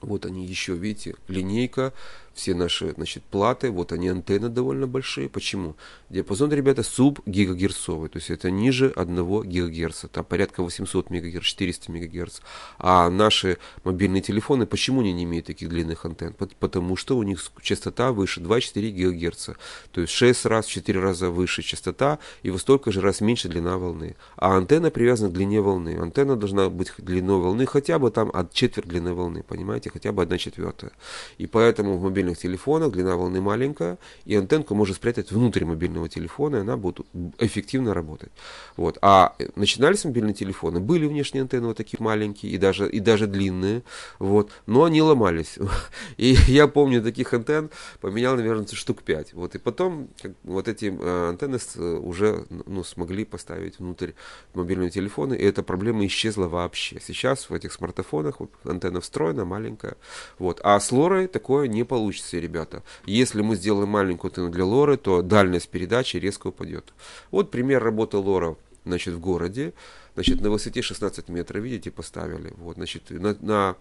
Вот они еще, видите, линейка все наши значит, платы, вот они антенны довольно большие. Почему? Диапазон, ребята, суб гигагерцовый, то есть это ниже 1 гигагерца, там порядка 800 мегагерц, 400 мегагерц. А наши мобильные телефоны, почему они не имеют таких длинных антенн? Потому что у них частота выше 2-4 гигагерца, то есть 6 раз, 4 раза выше частота и во столько же раз меньше длина волны. А антенна привязана к длине волны. Антенна должна быть длиной волны хотя бы там от четверть длины волны, понимаете, хотя бы 1 четвертая. И поэтому в мобильном мобильных телефонах, длина волны маленькая, и антенку можно спрятать внутрь мобильного телефона, и она будет эффективно работать. Вот. А э, начинались мобильные телефоны, были внешние антенны вот такие маленькие и даже, и даже длинные, вот, но они ломались. (laughs) И я помню таких антенн поменял, наверное, штук 5. Вот. И потом как, вот эти э, антенны э, уже ну, смогли поставить внутрь мобильного телефона, и эта проблема исчезла вообще. Сейчас в этих смартфонах антенна встроена, маленькая. Вот. А с Лорой такое не получится получится, ребята. Если мы сделаем маленькую антенну для лоры, то дальность передачи резко упадет. Вот пример работы лора значит, в городе. Значит, на высоте 16 метров, видите, поставили. Вот, значит, на, на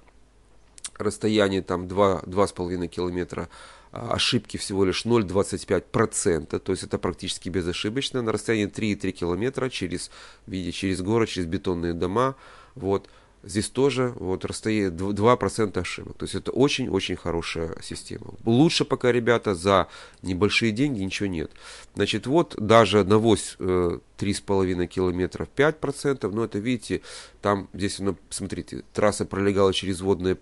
расстоянии там 2-2,5 километра а, ошибки всего лишь 0,25%, процента. то есть это практически безошибочно, на расстоянии 3,3 километра через, видите, через город, через бетонные дома, вот, Здесь тоже вот расстояние 2% ошибок. То есть это очень-очень хорошая система. Лучше пока, ребята, за небольшие деньги ничего нет. Значит, вот даже на вось 3,5 километров 5%. Но это, видите, там здесь, ну, смотрите, трасса пролегала через водные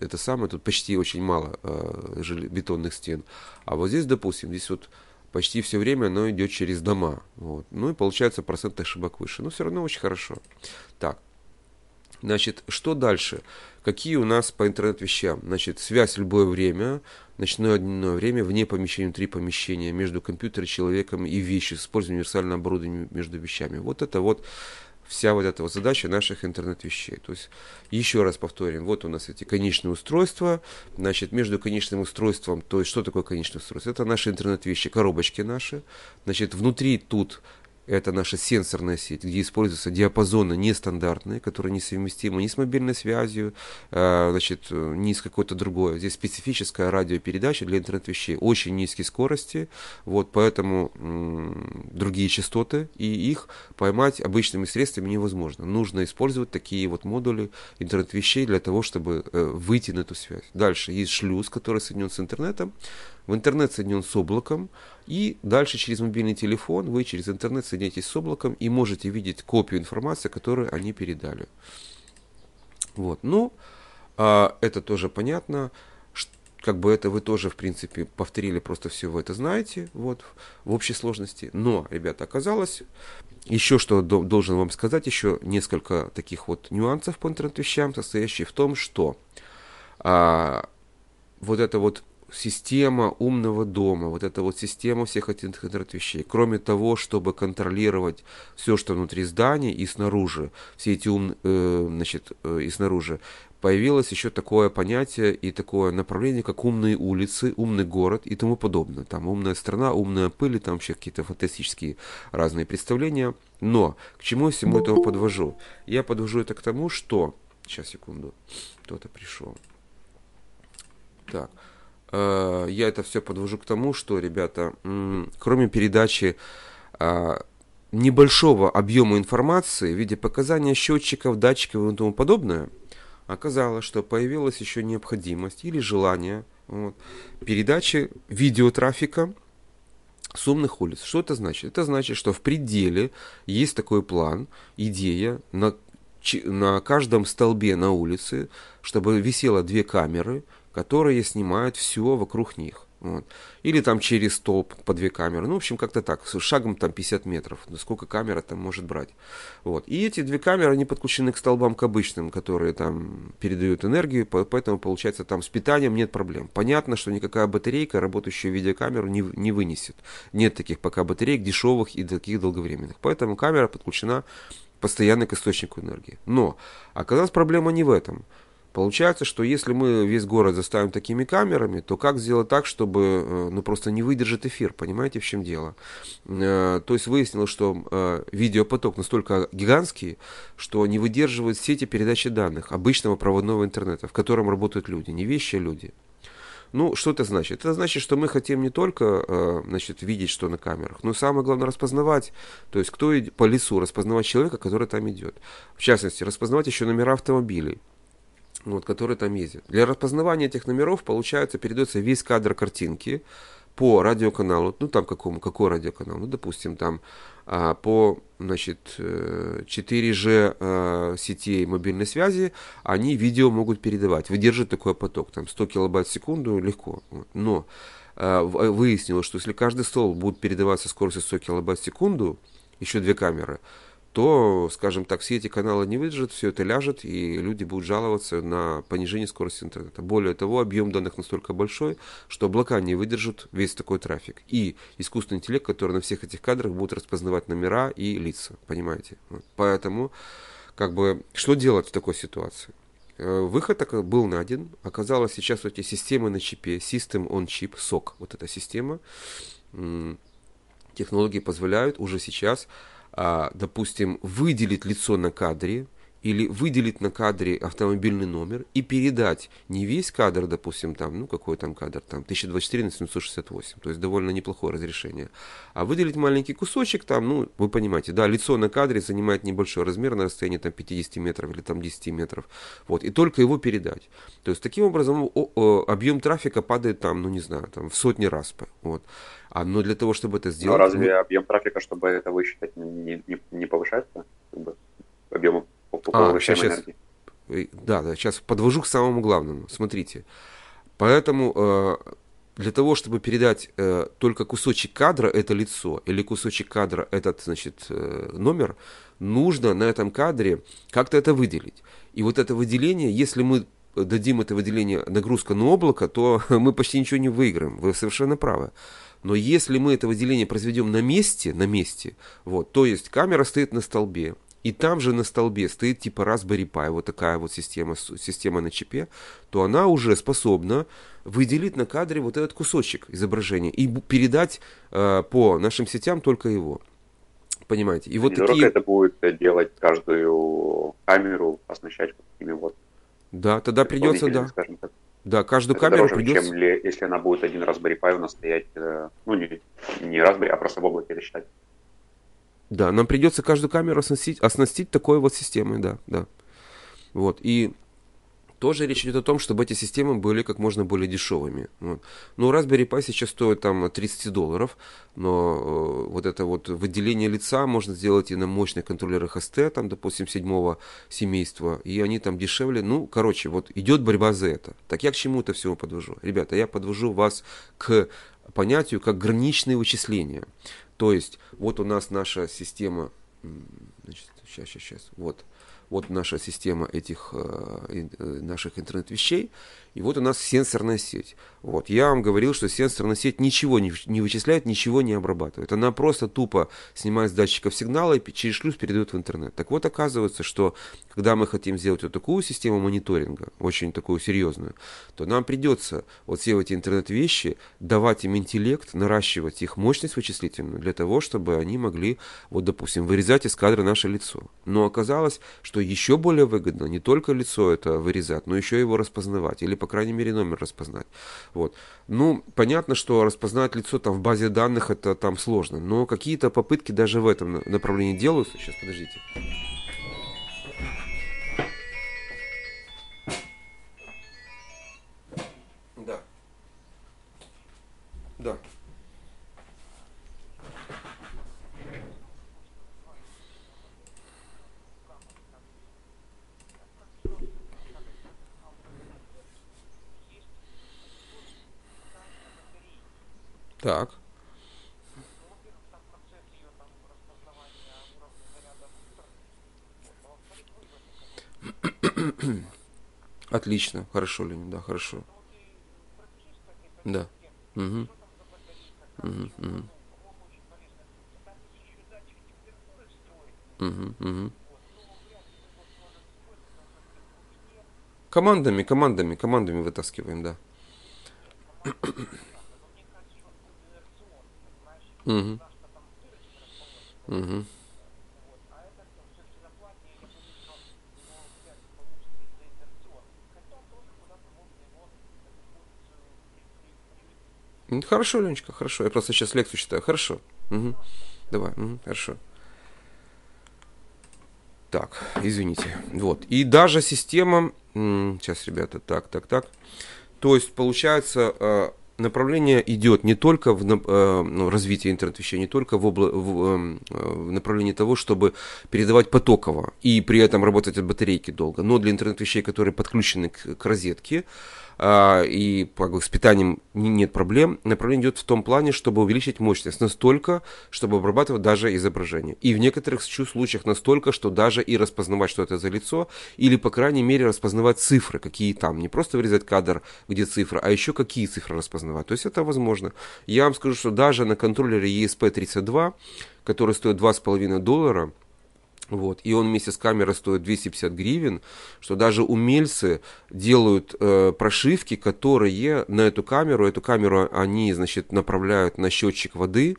это самое, тут почти очень мало э, бетонных стен. А вот здесь, допустим, здесь вот почти все время оно идет через дома. Вот. Ну и получается процент ошибок выше. Но все равно очень хорошо. Так, Значит, что дальше? Какие у нас по интернет-вещам? Значит, связь в любое время, ночное, дневное время, вне помещения, внутри помещения, между компьютером, человеком и вещью, с использованием универсального оборудования между вещами. Вот это вот вся вот эта вот задача наших интернет-вещей. То есть, еще раз повторим, вот у нас эти конечные устройства, значит, между конечным устройством, то есть, что такое конечное устройство? Это наши интернет-вещи, коробочки наши, значит, внутри тут это наша сенсорная сеть, где используются диапазоны нестандартные, которые несовместимы ни с мобильной связью, э, значит, э, ни с какой-то другой. Здесь специфическая радиопередача для интернет-вещей, очень низкие скорости, вот, поэтому другие частоты, и их поймать обычными средствами невозможно. Нужно использовать такие вот модули интернет-вещей для того, чтобы э, выйти на эту связь. Дальше есть шлюз, который соединен с интернетом, в интернет соединен с облаком, и дальше через мобильный телефон вы через интернет соединяетесь с облаком и можете видеть копию информации, которую они передали. Вот. Ну, а, это тоже понятно. Как бы это вы тоже, в принципе, повторили, просто все вы это знаете, вот, в общей сложности. Но, ребята, оказалось, еще что должен вам сказать, еще несколько таких вот нюансов по интернет-вещам, состоящие в том, что а, вот это вот система умного дома, вот эта вот система всех этих интернет-вещей, кроме того, чтобы контролировать все, что внутри здания и снаружи, все эти ум, э, значит, э, и снаружи, появилось еще такое понятие и такое направление, как умные улицы, умный город и тому подобное. Там умная страна, умная пыль, и там вообще какие-то фантастические разные представления. Но к чему я всему этого подвожу? Я подвожу это к тому, что... Сейчас, секунду. Кто-то пришел. Так. Э, я это все подвожу к тому, что, ребята, кроме передачи а, небольшого объема информации в виде показания счетчиков, датчиков и тому подобное, оказалось, что появилась еще необходимость или желание вот, передачи видеотрафика с умных улиц. Что это значит? Это значит, что в пределе есть такой план, идея на, на каждом столбе на улице, чтобы висело две камеры, которые снимают все вокруг них. Вот. Или там через топ по две камеры. Ну, в общем, как-то так. с Шагом там 50 метров. Ну, сколько камера там может брать. Вот. И эти две камеры, они подключены к столбам к обычным, которые там передают энергию. Поэтому, получается, там с питанием нет проблем. Понятно, что никакая батарейка работающая видеокамеру не, не вынесет. Нет таких пока батареек дешевых и таких долговременных. Поэтому камера подключена постоянно к источнику энергии. Но а оказалась проблема не в этом. Получается, что если мы весь город заставим такими камерами, то как сделать так, чтобы э, ну, просто не выдержит эфир? Понимаете, в чем дело? Э, то есть выяснилось, что э, видеопоток настолько гигантский, что не выдерживает сети передачи данных обычного проводного интернета, в котором работают люди, не вещи, а люди. Ну, что это значит? Это значит, что мы хотим не только значит, видеть, что на камерах, но и самое главное распознавать, то есть кто по лесу, распознавать человека, который там идет. В частности, распознавать еще номера автомобилей. Ну, вот, которые там ездят. Для распознавания этих номеров, получается, передается весь кадр картинки по радиоканалу, ну там какому, какой радиоканал, ну допустим там а, по значит 4G э, а, сетей мобильной связи они видео могут передавать, выдержит такой поток, там 100 килобайт в секунду легко, вот. но а, а, выяснилось, что если каждый стол будет передаваться скоростью 100 килобайт в секунду, еще две камеры, то, скажем так, все эти каналы не выдержат, все это ляжет, и люди будут жаловаться на понижение скорости интернета. Более того, объем данных настолько большой, что облака не выдержат весь такой трафик. И искусственный интеллект, который на всех этих кадрах будет распознавать номера и лица, понимаете? Вот. Поэтому, как бы, что делать в такой ситуации? Э, выход был найден. Оказалось, сейчас вот эти системы на чипе, System on Chip, SOC, вот эта система, технологии позволяют уже сейчас а, допустим, выделить лицо на кадре, или выделить на кадре автомобильный номер и передать не весь кадр, допустим, там, ну какой там кадр, там 1024 на 768, то есть довольно неплохое разрешение, а выделить маленький кусочек там, ну вы понимаете, да, лицо на кадре занимает небольшой размер на расстоянии там 50 метров или там 10 метров, вот, и только его передать. То есть таким образом о, о, объем трафика падает там, ну не знаю, там в сотни раз, вот. А, но для того, чтобы это сделать... Но а разве мы... объем трафика, чтобы это высчитать, не, не, не повышается? Как бы, объем по, по а, получаемой сейчас, Да, да, сейчас подвожу к самому главному. Смотрите. Поэтому э, для того, чтобы передать э, только кусочек кадра это лицо или кусочек кадра этот, значит, э, номер, нужно на этом кадре как-то это выделить. И вот это выделение, если мы дадим это выделение нагрузка на облако, то (laughs) мы почти ничего не выиграем. Вы совершенно правы. Но если мы это выделение произведем на месте, на месте, вот, то есть камера стоит на столбе, и там же на столбе стоит типа Raspberry Pi, вот такая вот система, система на чипе, то она уже способна выделить на кадре вот этот кусочек изображения и передать э, по нашим сетям только его. Понимаете? И вот такие... это будет э, делать каждую камеру, оснащать вот такими вот... Да, тогда придется, да. Да, каждую это камеру дороже, придется... чем ли, если она будет один Raspberry Pi у нас стоять, э, ну не, не Raspberry, а просто в облаке это считать. Да, нам придется каждую камеру оснастить, оснастить такой вот системой, да, да. Вот, и тоже речь идет о том, чтобы эти системы были как можно более дешевыми. Вот. Ну, Raspberry Pi сейчас стоит там 30 долларов, но э, вот это вот выделение лица можно сделать и на мощных контроллерах ST, там, допустим, седьмого семейства, и они там дешевле. Ну, короче, вот идет борьба за это. Так я к чему это всего подвожу? Ребята, я подвожу вас к понятию как граничные вычисления. То есть вот у нас наша система, значит, сейчас, сейчас, сейчас, вот, вот наша система этих э, э, наших интернет-вещей, и вот у нас сенсорная сеть. Вот. Я вам говорил, что сенсорная сеть ничего не, вычисляет, ничего не обрабатывает. Она просто тупо снимает с датчиков сигналы и через шлюз передает в интернет. Так вот, оказывается, что когда мы хотим сделать вот такую систему мониторинга, очень такую серьезную, то нам придется вот все эти интернет-вещи давать им интеллект, наращивать их мощность вычислительную для того, чтобы они могли, вот, допустим, вырезать из кадра наше лицо. Но оказалось, что еще более выгодно не только лицо это вырезать, но еще его распознавать или по крайней мере, номер распознать. Вот. Ну, понятно, что распознать лицо там в базе данных, это там сложно, но какие-то попытки даже в этом направлении делаются. Сейчас, подождите. Да. Да. Так. Отлично, хорошо, Ленин, да, хорошо. Да. Угу. Угу, угу. Угу, угу. Командами, командами, командами вытаскиваем, да. Угу. Угу. Ну, хорошо, Ленечка, хорошо. Я просто сейчас лекцию читаю. Хорошо. Угу. Давай, угу, хорошо. Так, извините. Вот. И даже система... Сейчас, ребята, так, так, так. То есть, получается, э, направление идет не только в э, ну, развитие интернет-вещей, не только в, обла- в, эм, э, в направлении того, чтобы передавать потоково и при этом работать от батарейки долго, но для интернет-вещей, которые подключены к, к розетке, э, а, и как бы, с питанием нет проблем. Направление идет в том плане, чтобы увеличить мощность настолько, чтобы обрабатывать даже изображение. И в некоторых случаях настолько, что даже и распознавать, что это за лицо, или, по крайней мере, распознавать цифры, какие там. Не просто вырезать кадр, где цифры, а еще какие цифры распознавать. То есть это возможно. Я вам скажу, что даже на контроллере ESP32, который стоит 2,5 доллара, вот. И он вместе с камерой стоит 250 гривен, что даже умельцы делают э, прошивки, которые на эту камеру, эту камеру они, значит, направляют на счетчик воды,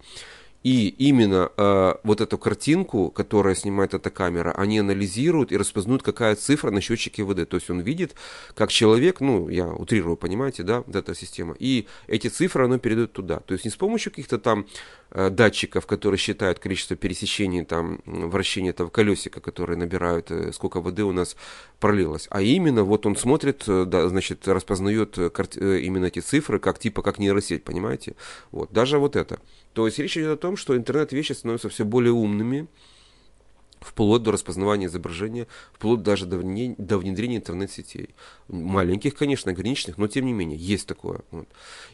и именно э, вот эту картинку, которая снимает эта камера, они анализируют и распознают, какая цифра на счетчике воды, То есть он видит, как человек, ну, я утрирую, понимаете, да, вот эта система. И эти цифры оно передает туда. То есть не с помощью каких-то там э, датчиков, которые считают количество пересечений, там, вращения этого колесика, которые набирают, э, сколько воды у нас пролилось. А именно вот он смотрит, э, да, значит, распознает э, карт... Э, именно эти цифры, как типа, как нейросеть, понимаете? Вот, даже вот это. То есть речь идет о том, том, что интернет-вещи становятся все более умными, вплоть до распознавания изображения, вплоть даже до, вне, до внедрения интернет-сетей. Маленьких, конечно, ограниченных, но тем не менее, есть такое. Вот.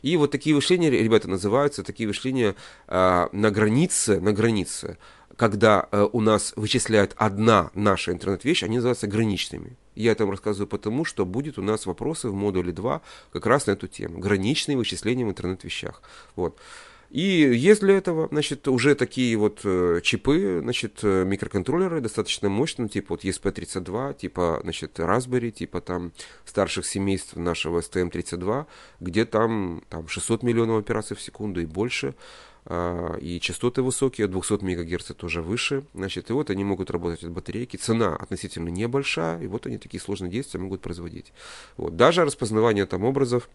И вот такие вышения, ребята, называются, такие вышения э, на границе, на границе, когда э, у нас вычисляет одна наша интернет-вещь, они называются граничными. Я этом рассказываю потому, что будет у нас вопросы в модуле 2 как раз на эту тему. Граничные вычисления в интернет-вещах. Вот. И есть для этого, значит, уже такие вот э, чипы, значит, э, микроконтроллеры достаточно мощные, типа вот ESP32, типа, значит, Raspberry, типа там старших семейств нашего STM32, где там, там 600 миллионов операций в секунду и больше, а, и частоты высокие, 200 МГц тоже выше, значит, и вот они могут работать от батарейки, цена относительно небольшая, и вот они такие сложные действия могут производить. Вот, даже распознавание там образов,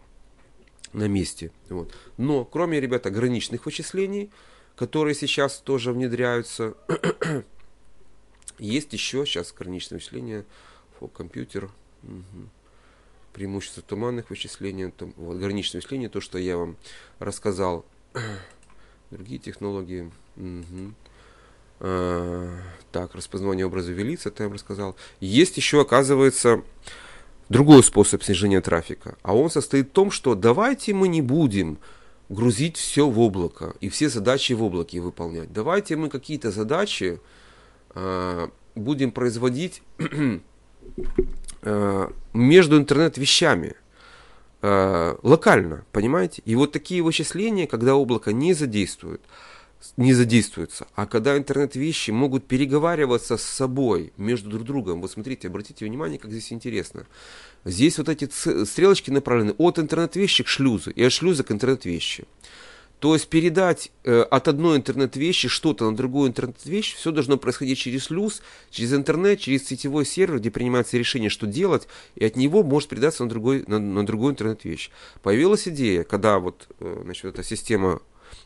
на месте. Вот. Но кроме, ребята, ограниченных вычислений, которые сейчас тоже внедряются, (clears throat) есть еще сейчас ограниченные вычисления, компьютер, угу. преимущество туманных вычислений, там, вот, ограниченные вычисления, то, что я вам рассказал, (clears throat) другие технологии. Угу. так, распознавание образа велиц, это я вам рассказал. Есть еще, оказывается, другой способ снижения трафика. А он состоит в том, что давайте мы не будем грузить все в облако и все задачи в облаке выполнять. Давайте мы какие-то задачи э, будем производить э, (clears throat) между интернет-вещами э, локально, понимаете? И вот такие вычисления, когда облако не задействует, не задействуются. А когда интернет-вещи могут переговариваться с собой, между друг другом. Вот смотрите, обратите внимание, как здесь интересно. Здесь вот эти стрелочки направлены от интернет-вещи к шлюзу и от шлюза к интернет-вещи. То есть передать э, от одной интернет-вещи что-то на другую интернет-вещь, все должно происходить через шлюз, через интернет, через сетевой сервер, где принимается решение, что делать, и от него может передаться на, другой, на, на другую интернет-вещь. Появилась идея, когда вот э, значит, эта система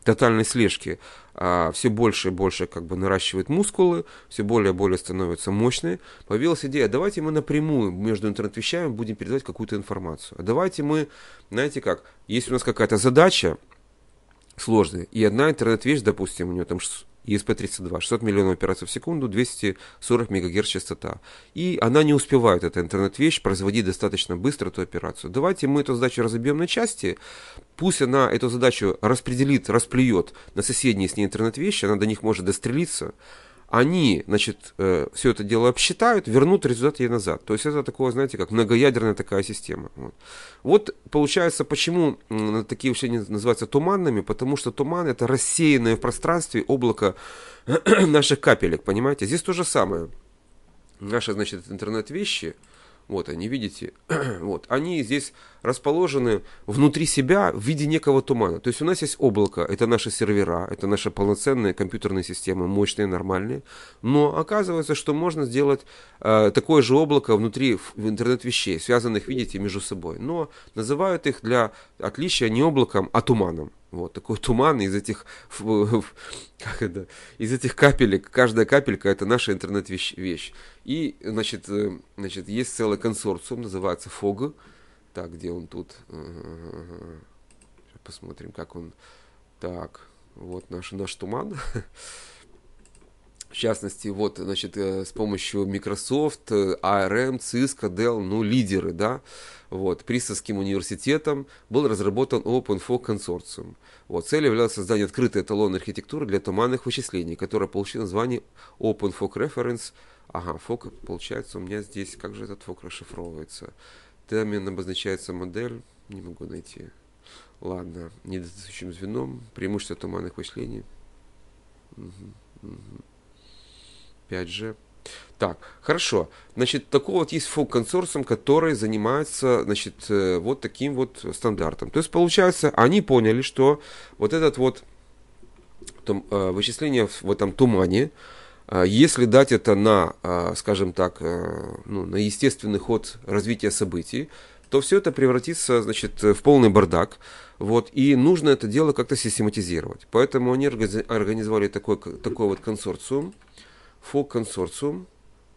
тотальной слежки а, все больше и больше как бы наращивает мускулы, все более и более становятся мощные, появилась идея, давайте мы напрямую между интернет-вещами будем передавать какую-то информацию. А давайте мы, знаете как, если у нас какая-то задача, сложная И одна интернет-вещь, допустим, у нее там ESP32, 600 миллионов операций в секунду, 240 МГц частота. И она не успевает, эта интернет-вещь, производить достаточно быстро эту операцию. Давайте мы эту задачу разобьем на части, пусть она эту задачу распределит, расплюет на соседние с ней интернет-вещи, она до них может дострелиться, они, значит, э, все это дело обсчитают, вернут результат ей назад. То есть это такое, знаете, как многоядерная такая система. Вот, вот получается, почему э, такие учения называются туманными, потому что туман это рассеянное в пространстве облако (clears throat) наших капелек, понимаете? Здесь то же самое. Наши, значит, интернет-вещи, вот они, видите, (clears throat) вот, они здесь расположены внутри себя в виде некого тумана. То есть у нас есть облако, это наши сервера, это наши полноценные компьютерные системы, мощные, нормальные. Но оказывается, что можно сделать э, такое же облако внутри интернет-вещей, связанных, видите, между собой. Но называют их для отличия не облаком, а туманом. Вот такой туман из этих, как это, из этих капелек, каждая капелька это наша интернет-вещь. И, значит, э, значит, есть целый консорциум, называется ФОГ, так, где он тут? Сейчас посмотрим, как он... Так, вот наш, наш туман. В частности, вот, значит, э, с помощью Microsoft, э, ARM, Cisco, Dell, ну, лидеры, да, вот, Присовским университетом был разработан OpenFO консорциум. Вот, цель являлась создание открытой эталонной архитектуры для туманных вычислений, которая получила название OpenFOC Reference. Ага, ФОК, получается, у меня здесь, как же этот ФОК расшифровывается? термин обозначается модель, не могу найти. Ладно, недостающим звеном, преимущество туманных вычислений. Угу, же. Так, хорошо. Значит, такой вот есть фолк-консорциум, который занимается, значит, э, вот таким вот стандартом. То есть, получается, они поняли, что вот этот вот там, э, вычисление в этом тумане, а если дать это на, а, скажем так, э, ну, на естественный ход развития событий, то все это превратится значит, в полный бардак. Вот, и нужно это дело как-то систематизировать. Поэтому они организовали такой, такой вот консорциум, ФОК-консорциум,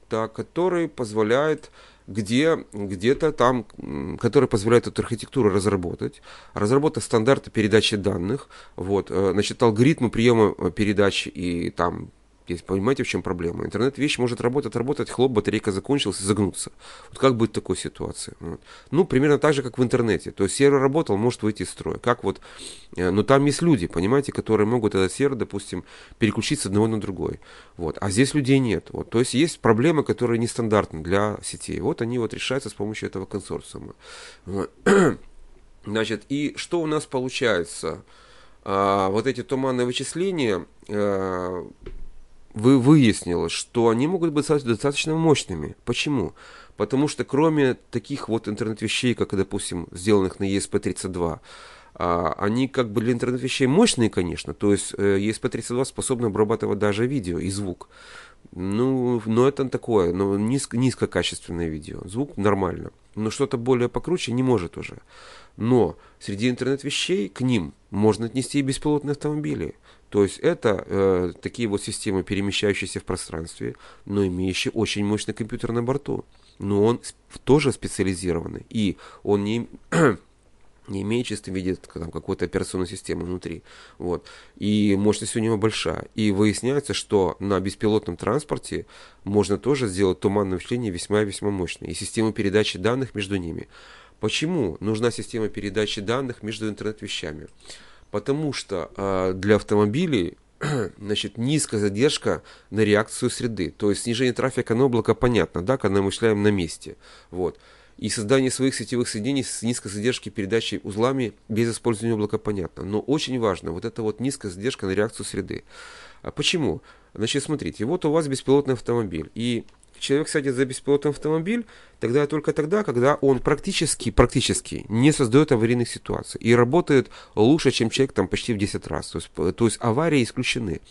да, который позволяет где, где-то там, который позволяет эту архитектуру разработать, разработать стандарта передачи данных, вот, э, значит, алгоритмы приема э, передач и там есть, понимаете, в чем проблема? Интернет-вещь может работать, работать, хлоп, батарейка закончилась и загнуться. Вот как быть в такой ситуации? Вот. Ну, примерно так же, как в интернете. То есть сервер работал, может выйти из строя. Как вот, э, но там есть люди, понимаете, которые могут этот сервер, допустим, переключить с одного на другой. Вот. А здесь людей нет. Вот. То есть есть проблемы, которые нестандартны для сетей. Вот они вот решаются с помощью этого консорциума. (clears throat) Значит, и что у нас получается? А, вот эти туманные вычисления а, вы выяснилось, что они могут быть достаточно мощными. Почему? Потому что кроме таких вот интернет-вещей, как, допустим, сделанных на ESP32, а, они как бы для интернет-вещей мощные, конечно, то есть ESP32 э, способны обрабатывать даже видео и звук. Ну, но это такое, но ну, низко, низкокачественное видео. Звук нормально, но что-то более покруче не может уже. Но среди интернет-вещей к ним можно отнести и беспилотные автомобили. То есть это э, такие вот системы, перемещающиеся в пространстве, но имеющие очень мощный компьютер на борту. Но он тоже специализированный, и он не (clears throat) не имеет чисто видит там, какой-то операционной системы внутри. Вот. И мощность у него большая. И выясняется, что на беспилотном транспорте можно тоже сделать туманное впечатление весьма и весьма мощное. И систему передачи данных между ними. Почему нужна система передачи данных между интернет-вещами? Потому что э, для автомобилей (clears throat) значит, низкая задержка на реакцию среды. То есть снижение трафика на облако понятно, да, когда мы мышляем на месте. Вот. И создание своих сетевых соединений с низкой задержкой передачи узлами без использования облака понятно. Но очень важно вот эта вот низкая задержка на реакцию среды. А почему? Значит, смотрите, вот у вас беспилотный автомобиль, и человек садит за беспилотный автомобиль тогда только тогда, когда он практически, практически не создает аварийных ситуаций и работает лучше, чем человек там почти в 10 раз. То есть, то есть аварии исключены.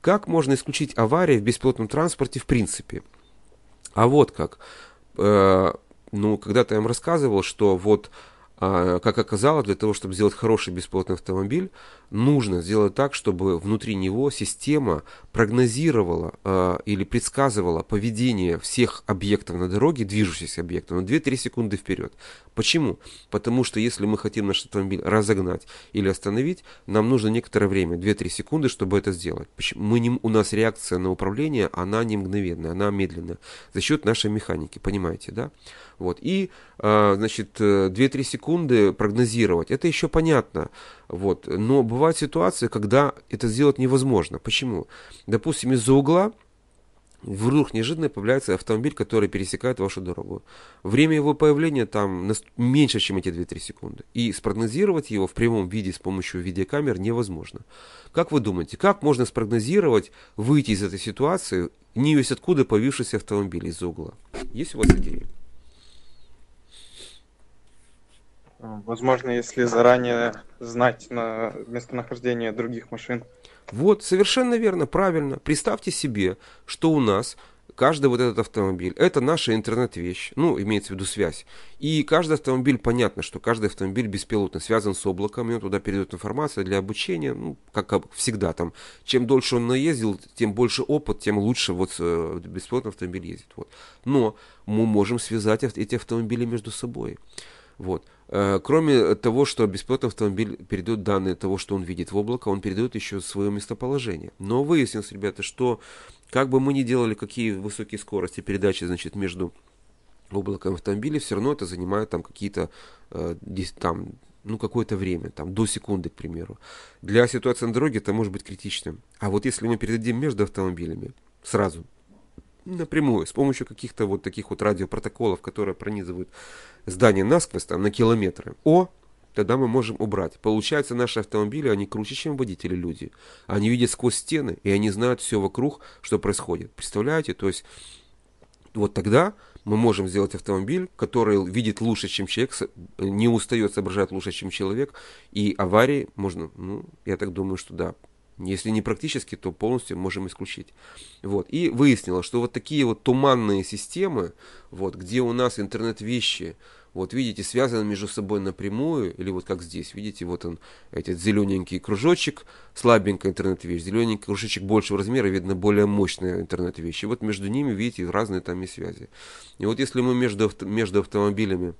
Как можно исключить аварии в беспилотном транспорте в принципе? А вот как. Э, ну, когда-то я им рассказывал, что вот, а, как оказалось, для того, чтобы сделать хороший беспилотный автомобиль, нужно сделать так, чтобы внутри него система прогнозировала э, или предсказывала поведение всех объектов на дороге, движущихся объектов, на 2-3 секунды вперед. Почему? Потому что если мы хотим наш автомобиль разогнать или остановить, нам нужно некоторое время, 2-3 секунды, чтобы это сделать. Почему? Мы не, у нас реакция на управление, она не мгновенная, она медленная. За счет нашей механики, понимаете, да? Вот. И, э, значит, 2-3 э, секунды прогнозировать, это еще понятно. Вот. Но бывают ситуации, когда это сделать невозможно. Почему? Допустим, из-за угла вдруг неожиданно появляется автомобиль, который пересекает вашу дорогу. Время его появления там меньше, чем эти 2-3 секунды. И спрогнозировать его в прямом виде с помощью видеокамер невозможно. Как вы думаете, как можно спрогнозировать, выйти из этой ситуации, не весь откуда появившийся автомобиль из угла? Есть у вас идеи? Возможно, если заранее знать на местонахождение других машин. Вот, совершенно верно, правильно. Представьте себе, что у нас каждый вот этот автомобиль, это наша интернет-вещь, ну, имеется в виду связь. И каждый автомобиль, понятно, что каждый автомобиль беспилотно связан с облаком, и он туда передает информацию для обучения, ну, как, всегда там. Чем дольше он наездил, тем больше опыт, тем лучше вот э, беспилотный автомобиль ездит. Вот. Но мы можем связать эти автомобили между собой. Вот. Э, кроме того, что беспилотный автомобиль передает данные того, что он видит в облако, он передает еще свое местоположение. Но выяснилось, ребята, что как бы мы ни делали какие высокие скорости передачи, значит, между облаком автомобиля, все равно это занимает там какие-то э, там ну, какое-то время, там, до секунды, к примеру. Для ситуации на дороге это может быть критичным. А вот если мы передадим между автомобилями сразу, напрямую, с помощью каких-то вот таких вот радиопротоколов, которые пронизывают здание насквозь там на километры. О, тогда мы можем убрать. Получается, наши автомобили, они круче, чем водители люди. Они видят сквозь стены, и они знают все вокруг, что происходит. Представляете? То есть вот тогда мы можем сделать автомобиль, который видит лучше, чем человек, не устает соображать лучше, чем человек, и аварии можно, ну, я так думаю, что да, если не практически, то полностью можем исключить. Вот. И выяснилось, что вот такие вот туманные системы, вот, где у нас интернет-вещи, вот видите, связаны между собой напрямую, или вот как здесь, видите, вот он, этот зелененький кружочек, слабенькая интернет-вещь, зелененький кружочек большего размера, видно, более мощная интернет-вещь. И вот между ними, видите, разные там и связи. И вот если мы между, между автомобилями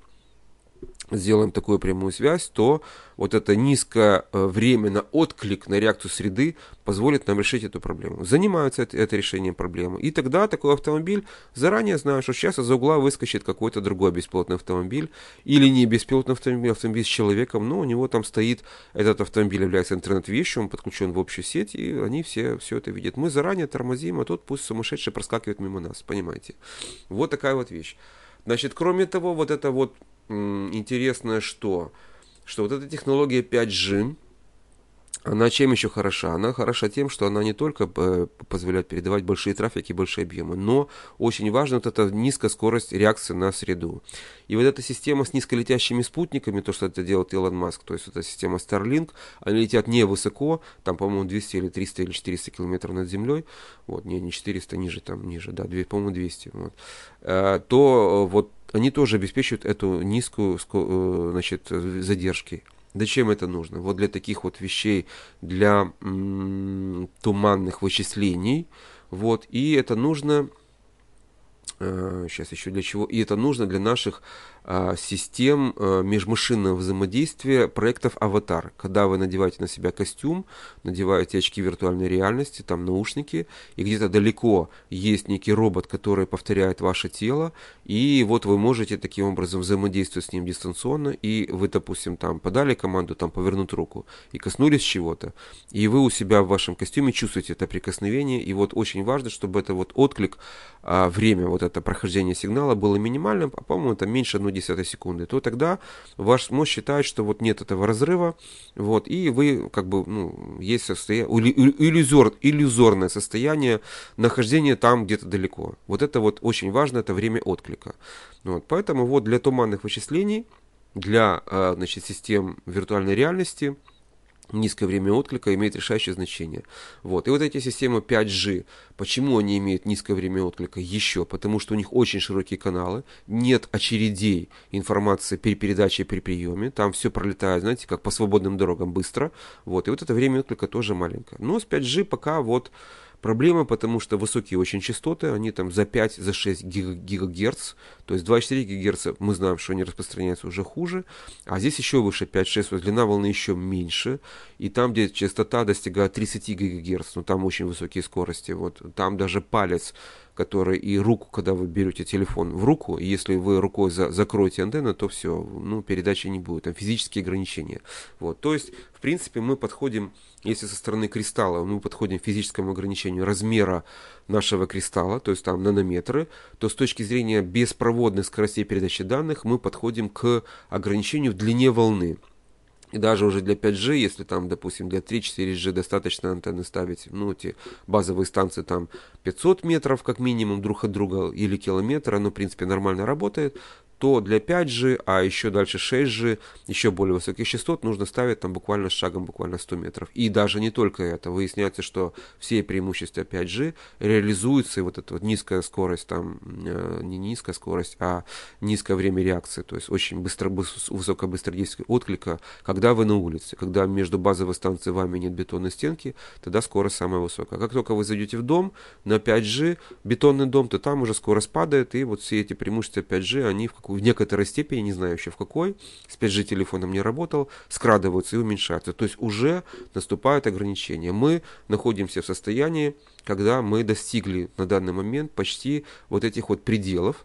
сделаем такую прямую связь, то вот это низковременно э, отклик на реакцию среды позволит нам решить эту проблему. Занимаются это, это решением проблемы. И тогда такой автомобиль заранее знает, что сейчас из-за угла выскочит какой-то другой беспилотный автомобиль или не беспилотный автомобиль, автомобиль с человеком, но у него там стоит, этот автомобиль является интернет-вещью, он подключен в общую сеть, и они все, все это видят. Мы заранее тормозим, а тут пусть сумасшедший проскакивает мимо нас, понимаете. Вот такая вот вещь. Значит, кроме того, вот это вот интересное что? Что вот эта технология 5G, она чем еще хороша? Она хороша тем, что она не только э, позволяет передавать большие трафики, большие объемы, но очень важна вот эта низкая скорость реакции на среду. И вот эта система с низколетящими спутниками, то, что это делает Илон Маск, то есть эта система Starlink, они летят не высоко, там, по-моему, 200 или 300 или 400 километров над землей, вот, не, не 400, ниже там, ниже, да, по-моему, 200, вот, э, то э, вот они тоже обеспечивают эту низкую значит, задержки. Да чем это нужно? Вот для таких вот вещей, для туманных вычислений. Вот, и это нужно... сейчас э, еще для чего? И это нужно для наших а, систем а, межмашинного взаимодействия проектов «Аватар», когда вы надеваете на себя костюм, надеваете очки виртуальной реальности, там наушники, и где-то далеко есть некий робот, который повторяет ваше тело, и вот вы можете таким образом взаимодействовать с ним дистанционно, и вы, допустим, там подали команду, там повернуть руку, и коснулись чего-то, и вы у себя в вашем костюме чувствуете это прикосновение, и вот очень важно, чтобы это вот отклик, а, время вот это прохождение сигнала было минимальным, а по-моему, это меньше 1 0,1 секунды, то тогда ваш мозг считает, что вот нет этого разрыва, вот, и вы как бы, ну, есть состояние, иллюзор, иллюзорное состояние нахождения там где-то далеко. Вот это вот очень важно, это время отклика. Вот, поэтому вот для туманных вычислений, для, э, значит, систем виртуальной реальности – низкое время отклика имеет решающее значение. Вот. И вот эти системы 5G, почему они имеют низкое время отклика? Еще потому, что у них очень широкие каналы, нет очередей информации при передаче и при приеме, там все пролетает, знаете, как по свободным дорогам быстро. Вот. И вот это время отклика тоже маленькое. Но с 5G пока вот проблема, потому что высокие очень частоты, они там за 5, за 6 гигагерц, то есть 2,4 гигагерца мы знаем, что они распространяются уже хуже, а здесь еще выше 5-6, длина волны еще меньше, и там, где частота достигает 30 гигагерц, ну там очень высокие скорости, вот там даже палец которая и руку, когда вы берете телефон в руку, если вы рукой за, закроете антенну, то все, ну, передачи не будет, там физические ограничения. Вот, то есть, в принципе, мы подходим, если со стороны кристалла, мы подходим к физическому ограничению размера нашего кристалла, то есть там нанометры, то с точки зрения беспроводных скоростей передачи данных мы подходим к ограничению в длине волны. И даже уже для 5G, если там, допустим, для 3-4G достаточно антенны ставить, ну, эти базовые станции там 500 метров как минимум друг от друга или километра, оно, в принципе, нормально работает, то для 5G, а еще дальше 6G, еще более высоких частот нужно ставить там буквально с шагом буквально 100 метров. И даже не только это. Выясняется, что все преимущества 5G реализуются, и вот эта вот низкая скорость, там, э, не низкая скорость, а низкое время реакции, то есть очень быстро, высокобыстродействие отклика, когда вы на улице, когда между базовой станцией вами нет бетонной стенки, тогда скорость самая высокая. Как только вы зайдете в дом на 5G, бетонный дом, то там уже скорость падает, и вот все эти преимущества 5G, они в какую в некоторой степени, не знаю еще в какой, опять же телефоном не работал, скрадываются и уменьшаются. То есть уже наступают ограничения. Мы находимся в состоянии, когда мы достигли на данный момент почти вот этих вот пределов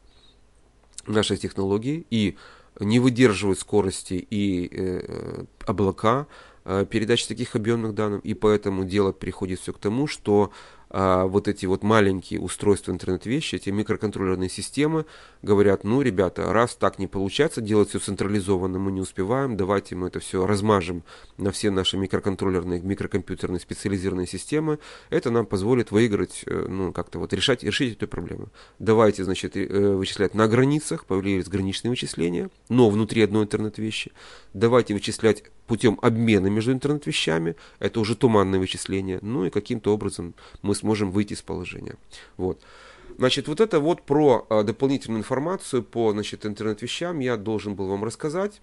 нашей технологии и не выдерживают скорости и э, облака э, передачи таких объемных данных, и поэтому дело переходит все к тому, что а, вот эти вот маленькие устройства интернет-вещи, эти микроконтроллерные системы, говорят, ну, ребята, раз так не получается, делать все централизованно мы не успеваем, давайте мы это все размажем на все наши микроконтроллерные, микрокомпьютерные специализированные системы, это нам позволит выиграть, э, ну, как-то вот решать, решить эту проблему. Давайте, значит, э, вычислять на границах, появились граничные вычисления, но внутри одной интернет-вещи. Давайте вычислять путем обмена между интернет-вещами, это уже туманное вычисление, ну и каким-то образом мы сможем выйти из положения. Вот. Значит, вот это вот про а, дополнительную информацию по значит, интернет-вещам я должен был вам рассказать.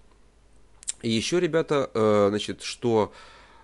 И еще, ребята, э, значит, что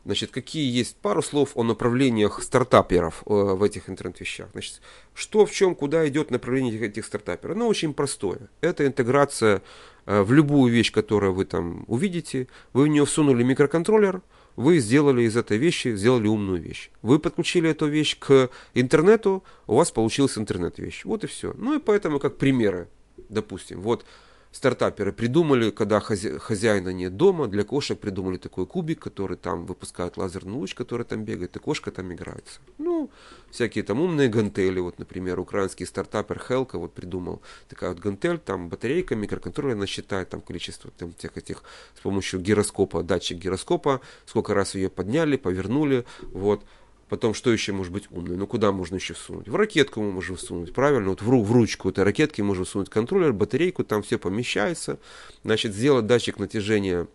Значит, какие есть пару слов о направлениях стартаперов э, в этих интернет-вещах. Значит, что, в чем, куда идет направление этих, этих стартаперов? Ну, очень простое. Это интеграция Э, в любую вещь, которую вы там увидите, вы в нее всунули микроконтроллер, вы сделали из этой вещи, сделали умную вещь. Вы подключили эту вещь к интернету, у вас получилась интернет-вещь. Вот и все. Ну и поэтому как примеры, допустим, вот стартаперы придумали, когда хозяина нет дома, для кошек придумали такой кубик, который там выпускает лазерный луч, который там бегает, и кошка там играется. Ну, всякие там умные гантели, вот, например, украинский стартапер Хелка вот придумал такая вот гантель, там батарейка, микроконтроллер, она считает там количество там, тех этих с помощью гироскопа, датчик гироскопа, сколько раз ее подняли, повернули, вот. Потом, что еще может быть умное? Ну, куда можно еще всунуть? В ракетку мы можем всунуть, правильно? Вот в, ру, в ручку этой ракетки можем всунуть контроллер, батарейку, там все помещается. Значит, сделать датчик натяжения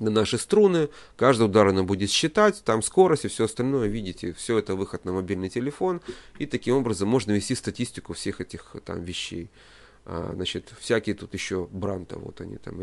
на наши струны, каждый удар она будет считать, там скорость и все остальное, видите, все это выход на мобильный телефон, и таким образом можно вести статистику всех этих там вещей. А, значит, всякие тут еще бранта, вот они там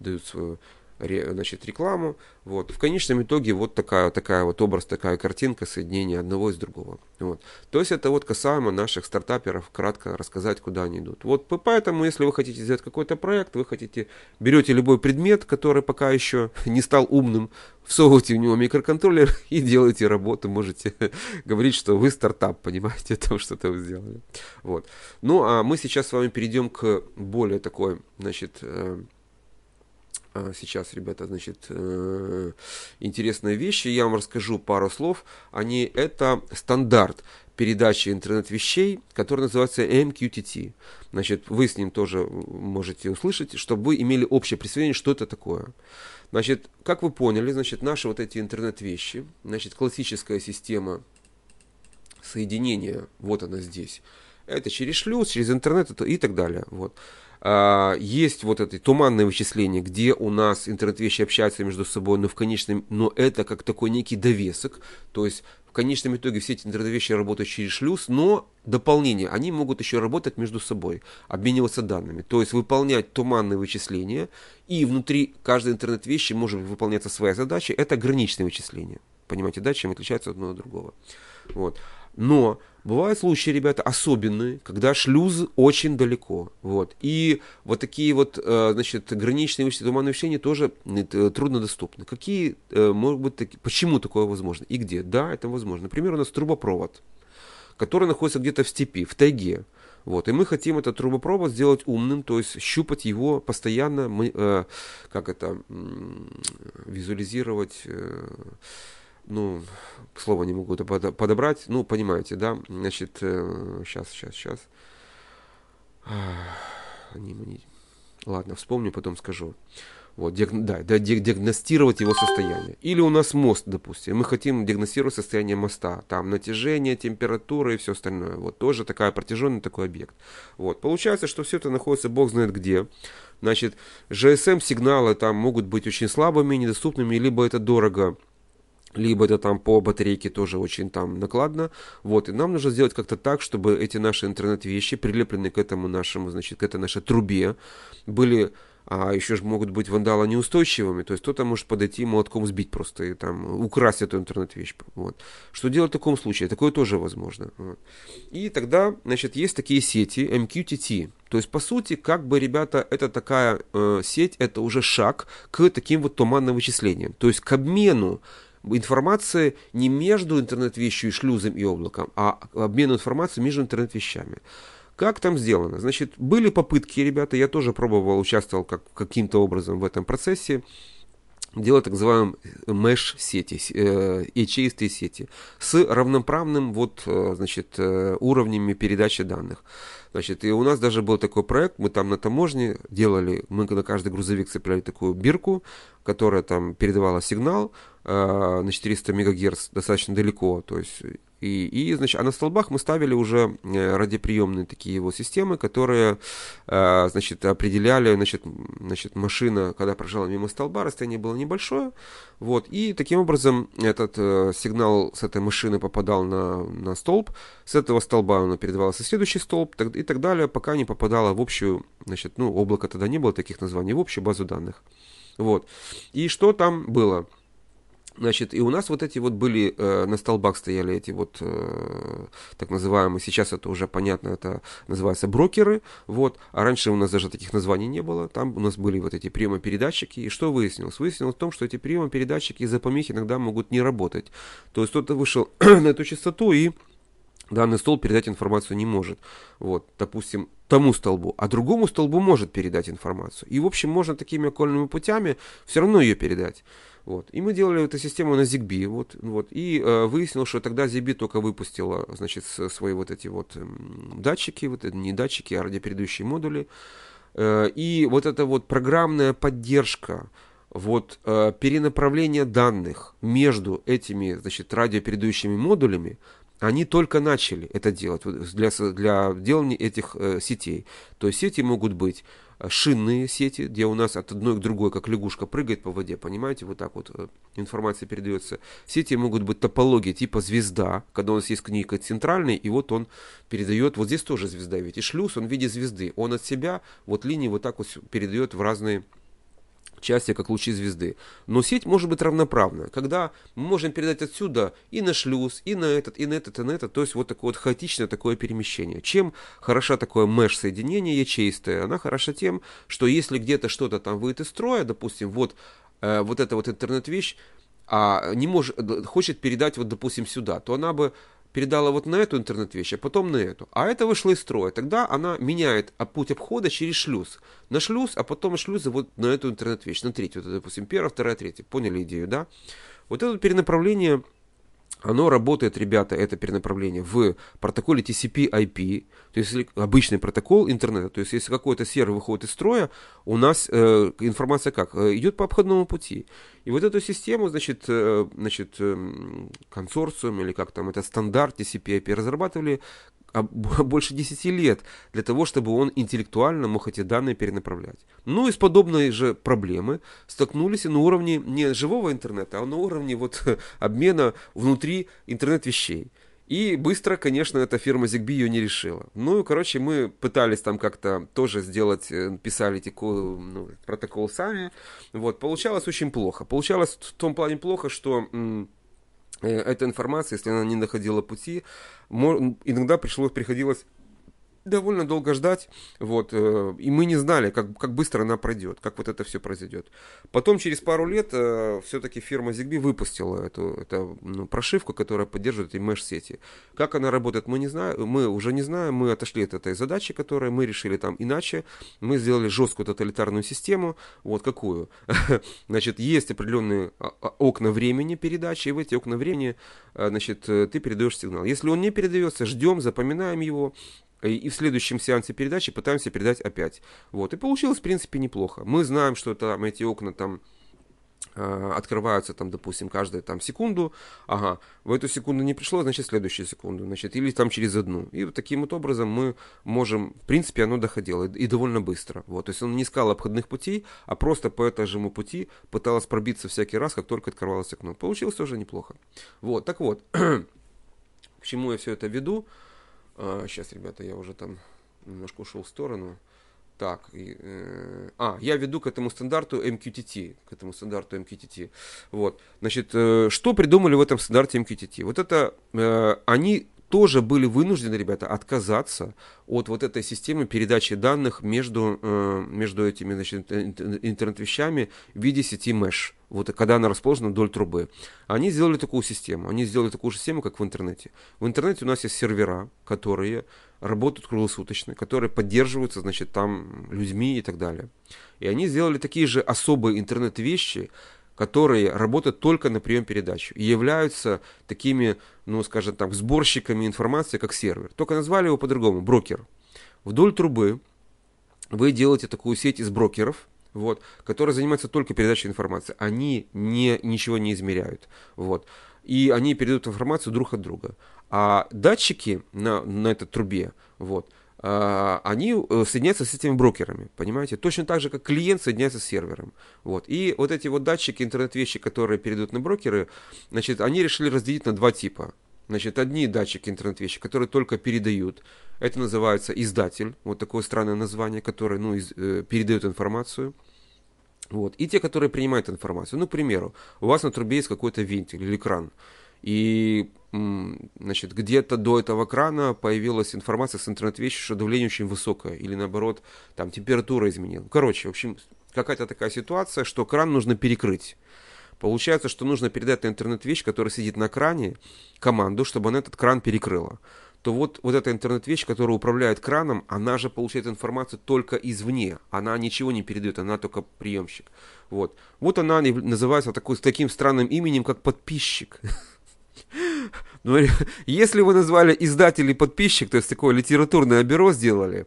дают свою значит, рекламу. Вот. В конечном итоге вот такая, такая вот образ, такая картинка соединения одного из другого. Вот. То есть это вот касаемо наших стартаперов, кратко рассказать, куда они идут. Вот поэтому, если вы хотите сделать какой-то проект, вы хотите, берете любой предмет, который пока еще (laughs) не стал умным, всовываете в него микроконтроллер (laughs) и делаете работу, можете (laughs) говорить, что вы стартап, понимаете, там что-то вы сделали. Вот. Ну, а мы сейчас с вами перейдем к более такой, значит, э, а, сейчас, ребята, значит, э, интересные вещи. Я вам расскажу пару слов. Они это стандарт передачи интернет-вещей, который называется MQTT. Значит, вы с ним тоже можете услышать, чтобы вы имели общее представление, что это такое. Значит, как вы поняли, значит, наши вот эти интернет-вещи, значит, классическая система соединения, вот она здесь, это через шлюз, через интернет и так далее. Вот. А, есть вот это туманные вычисления, где у нас интернет-вещи общаются между собой, но в конечном, но это как такой некий довесок, то есть в конечном итоге все эти интернет-вещи работают через шлюз, но дополнение, они могут еще работать между собой, обмениваться данными, то есть выполнять туманные вычисления, и внутри каждой интернет-вещи может выполняться своя задача, это граничные вычисления. Понимаете, да, чем отличается одно от другого. Вот. Но Бывают случаи, ребята, особенные, когда шлюз очень далеко. Вот. И вот такие вот, э, значит, граничные вычеты туманного вещения тоже э, труднодоступны. Какие э, могут быть такие, почему такое возможно и где? Да, это возможно. Например, у нас трубопровод, который находится где-то в степи, в тайге. Вот. И мы хотим этот трубопровод сделать умным, то есть щупать его постоянно, мы, как это, визуализировать ну, слово не могу это подобрать, ну, понимаете, да, значит, сейчас, сейчас, сейчас. Ладно, вспомню, потом скажу. Вот, диаг... да, да, диагностировать его состояние. Или у нас мост, допустим, мы хотим диагностировать состояние моста, там натяжение, температура и все остальное. Вот тоже такая протяженный такой объект. Вот, получается, что все это находится, бог знает где. Значит, GSM сигналы там могут быть очень слабыми, недоступными, либо это дорого либо это там по батарейке тоже очень там накладно. Вот, и нам нужно сделать как-то так, чтобы эти наши интернет-вещи, прилепленные к этому нашему, значит, к этой нашей трубе, были а еще же могут быть вандалы неустойчивыми, то есть кто-то может подойти молотком сбить просто и там украсть эту интернет-вещь. Вот. Что делать в таком случае? Такое тоже возможно. Вот. И тогда, значит, есть такие сети MQTT. Эм то есть, по сути, как бы, ребята, это такая э, сеть, это уже шаг к таким вот туманным вычислениям. То есть к обмену информация не между интернет-вещью и шлюзом и облаком, а обмен информацией между интернет-вещами. Как там сделано? Значит, были попытки, ребята, я тоже пробовал, участвовал как, каким-то образом в этом процессе, делать так называемые mesh-сети, э, ячеистые сети, с равноправным вот, э, значит, э, уровнями передачи данных. Значит, и у нас даже был такой проект, мы там на таможне делали, мы на каждый грузовик цепляли такую бирку, которая там передавала сигнал э, на 400 МГц достаточно далеко, то есть и, и значит, а на столбах мы ставили уже э, радиоприемные такие его системы, которые, э, значит, определяли, значит, значит, машина, когда проезжала мимо столба, расстояние было небольшое, вот, и таким образом этот э, сигнал с этой машины попадал на, на столб, с этого столба он передавался в следующий столб и так далее, пока не попадало в общую, значит, ну, облако тогда не было таких названий, в общую базу данных. Вот. И что там было? Значит, и у нас вот эти вот были, э, на столбах стояли эти вот э, так называемые, сейчас это уже понятно, это называется брокеры, вот, а раньше у нас даже таких названий не было, там у нас были вот эти приемопередатчики, и что выяснилось? Выяснилось в том, что эти приемопередатчики из-за помехи иногда могут не работать, то есть кто-то вышел (clears throat) на эту частоту и данный стол передать информацию не может. Вот, допустим, тому столбу, а другому столбу может передать информацию. И, в общем, можно такими окольными путями все равно ее передать. Вот. И мы делали эту систему на ZigBee, вот, вот. И э, выяснилось, что тогда ZigBee только выпустила, значит, свои вот эти вот эм, датчики, вот это не датчики, а радиопередающие модули. Э, и вот эта вот программная поддержка, вот э, перенаправление данных между этими, значит, радиопередающими модулями, они только начали это делать для, для делания этих э, сетей. То есть сети могут быть Э, шинные сети, где у нас от одной к другой, как лягушка прыгает по воде, понимаете, вот так вот э, информация передается. Сети могут быть топологии типа звезда, когда у нас есть книга центральный, и вот он передает, вот здесь тоже звезда ведь, и шлюз, он в виде звезды, он от себя вот линии вот так вот передает в разные части, как лучи звезды. Но сеть может быть равноправна, когда мы можем передать отсюда и на шлюз, и на этот, и на этот, и на этот. То есть вот такое вот хаотичное такое перемещение. Чем хороша такое меш-соединение ячеистое? Она хороша тем, что если где-то что-то там выйдет из строя, допустим, вот, э, вот эта вот интернет-вещь, а не может, хочет передать вот, допустим, сюда, то она бы передала вот на эту интернет-вещь, а потом на эту. А это вышло из строя. Тогда она меняет а, путь обхода через шлюз. На шлюз, а потом шлюза вот на эту интернет-вещь, на третью. Вот, допустим, первая, вторая, третья. Поняли идею, да? Вот это перенаправление оно работает, ребята, это перенаправление, в протоколе TCP-IP, то есть обычный протокол интернета, то есть если какой-то сервер выходит из строя, у нас э, информация как? Э, идет по обходному пути. И вот эту систему, значит, э, значит э, консорциум или как там, это стандарт TCP-IP разрабатывали а, (laughs) больше 10 лет для того, чтобы он интеллектуально мог эти данные перенаправлять. Ну и с подобной же проблемы столкнулись и на уровне не живого интернета, а на уровне вот (laughs) обмена внутри интернет-вещей. И быстро, конечно, эта фирма Zigbee ее не решила. Ну, короче, мы пытались там как-то тоже сделать, э, писали эти ну, протокол сами. Вот, получалось очень плохо. Получалось в том плане плохо, что Э, эта информация, если она не находила пути, иногда пришлось, приходилось довольно долго ждать, вот, э, и мы не знали, как, как быстро она пройдет, как вот это все произойдет. Потом, через пару лет, э, все-таки фирма Zigbee выпустила эту, эту ну, прошивку, которая поддерживает и меш-сети. Как она работает, мы не знаем, мы уже не знаем, мы отошли от этой задачи, которую мы решили там иначе, мы сделали жесткую тоталитарную систему, вот какую. (laughs) Значит, есть определенные а, а, окна времени передачи, и в эти окна времени, э, значит, э, ты передаешь сигнал. Если он не передается, ждем, запоминаем его, Э, и в следующем сеансе передачи пытаемся передать опять. Вот, и получилось, в принципе, неплохо. Мы знаем, что там эти окна там э, открываются там, допустим, каждую там секунду, ага, в эту секунду не пришло, значит, следующую секунду, значит, или там через одну. И вот таким вот образом мы можем, в принципе, оно доходило, и довольно быстро, вот, то есть он не искал обходных путей, а просто по этому пути пыталась пробиться всякий раз, как только открывалось окно. Получилось тоже неплохо. Вот, так вот, (clears throat) к чему я все это веду, сейчас, а, ребята, я уже там немножко ушел в сторону. Так, и, э, а, я веду к этому стандарту MQTT, эм к этому стандарту MQTT. Эм вот, значит, э, что придумали в этом стандарте MQTT? Эм вот это, э, они тоже были вынуждены, ребята, отказаться от вот этой системы передачи данных между, э, между этими, значит, интернет-вещами в виде сети Mesh вот когда она расположена вдоль трубы. Они сделали такую систему. Они сделали такую же систему, как в интернете. В интернете у нас есть сервера, которые работают круглосуточно, которые поддерживаются, значит, там людьми и так далее. И они сделали такие же особые интернет-вещи, которые работают только на прием передач и являются такими, ну, скажем так, сборщиками информации, как сервер. Только назвали его по-другому, брокер. Вдоль трубы вы делаете такую сеть из брокеров – вот, которые занимаются только передачей информации. Они не, ничего не измеряют. Вот. И они передают информацию друг от друга. А датчики на, на этой трубе, вот, а, они э, соединяются с этими брокерами, понимаете? Точно так же, как клиент соединяется с сервером. Вот. И вот эти вот датчики интернет-вещи, которые перейдут на брокеры, значит, они решили разделить на два типа. Значит, одни датчики интернет-вещи, которые только передают. Это называется издатель, вот такое странное название, которое ну, из, э, передает информацию. Вот. И те, которые принимают информацию. Ну, к примеру, у вас на трубе есть какой-то вентиль или кран. И значит, где-то до этого крана появилась информация с интернет-вещи, что давление очень высокое, или наоборот, там температура изменилась. Короче, в общем, какая-то такая ситуация, что кран нужно перекрыть. Получается, что нужно передать на интернет-вещь, которая сидит на кране, команду, чтобы она этот кран перекрыла. То вот, вот эта интернет-вещь, которая управляет краном, она же получает информацию только извне. Она ничего не передает, она только приемщик. Вот, вот она называется такой, таким странным именем, как подписчик. (laughs) Но ну, если вы назвали издатель и подписчик, то есть такое литературное бюро сделали,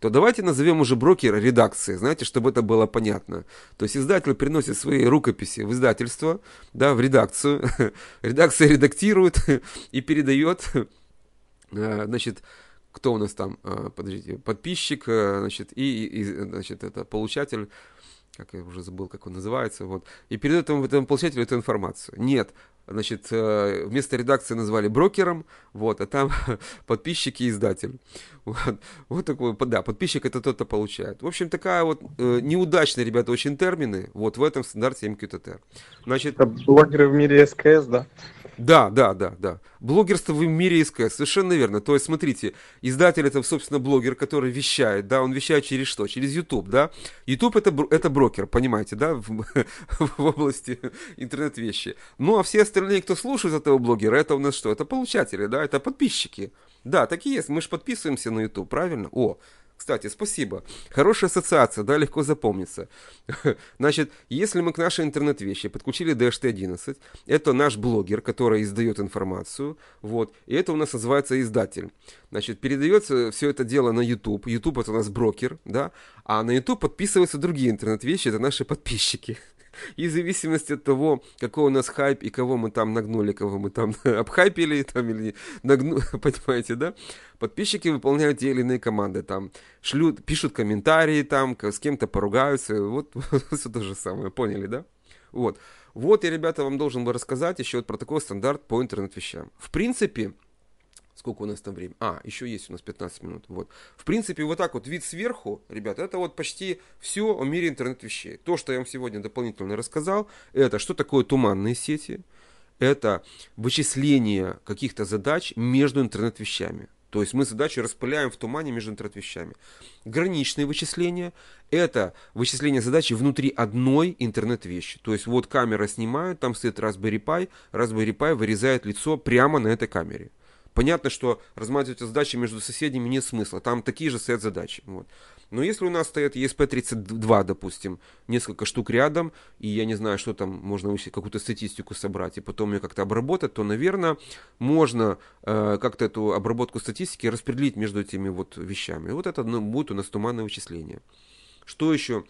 то давайте назовем уже брокера редакции, знаете, чтобы это было понятно. То есть издатель приносит свои рукописи в издательство, да, в редакцию, (laughs) редакция редактирует (laughs) и передает, э, значит, кто у нас там, э, подождите, подписчик, э, значит, и, и значит, это получатель, как я уже забыл, как он называется, вот, и передает этому, этому получателю эту информацию. Нет, значит, э, вместо редакции назвали брокером, вот, а там (laughs) подписчики и издатель. Вот, вот такой, да, подписчик это тот, то получает. В общем, такая вот э, неудачные, ребята, очень термины, вот в этом стандарте МQTT. Значит, это блогеры в мире СКС, да? Да, да, да, да. Блогерство в мире СКС, совершенно верно. То есть, смотрите, издатель это, собственно, блогер, который вещает, да, он вещает через что? Через YouTube, да. YouTube это, это брокер, понимаете, да, в, (laughs) в области интернет-вещи. Ну, а все остальные, кто слушает этого блогера, это у нас что? Это получатели, да, это подписчики. Да, такие есть. Мы же подписываемся на YouTube, правильно? О, кстати, спасибо. Хорошая ассоциация, да, легко запомнится. (laughs) Значит, если мы к нашей интернет-вещи подключили DHT11, это наш блогер, который издает информацию, вот, и это у нас называется издатель. Значит, передается все это дело на YouTube, YouTube это у нас брокер, да, а на YouTube подписываются другие интернет-вещи, это наши подписчики. (laughs) И в зависимости от того, какой у нас хайп и кого мы там нагнули, кого мы там (laughs) обхайпили, там или нагнули, (laughs) понимаете, да? Подписчики выполняют те или иные команды, там шлют, пишут комментарии, там с кем-то поругаются, вот (laughs) все то же самое, поняли, да? Вот. Вот я, ребята, вам должен был рассказать еще вот про такой стандарт по интернет-вещам. В принципе, Сколько у нас там времени? А, еще есть у нас 15 минут. Вот. В принципе, вот так вот вид сверху, ребята, это вот почти все о мире интернет-вещей. То, что я вам сегодня дополнительно рассказал, это что такое туманные сети, это вычисление каких-то задач между интернет-вещами. То есть мы задачи распыляем в тумане между интернет-вещами. Граничные вычисления – это вычисление задачи внутри одной интернет-вещи. То есть вот камера снимает, там стоит Raspberry Pi, Raspberry Pi вырезает лицо прямо на этой камере. Понятно, что размазывать задачи между соседями нет смысла. Там такие же стоят задачи. Вот. Но если у нас стоят ESP-32, допустим, несколько штук рядом, и я не знаю, что там, можно какую-то статистику собрать, и потом ее как-то обработать, то, наверное, можно э, как-то эту обработку статистики распределить между этими вот вещами. И вот это ну, будет у нас туманное вычисление. Что еще?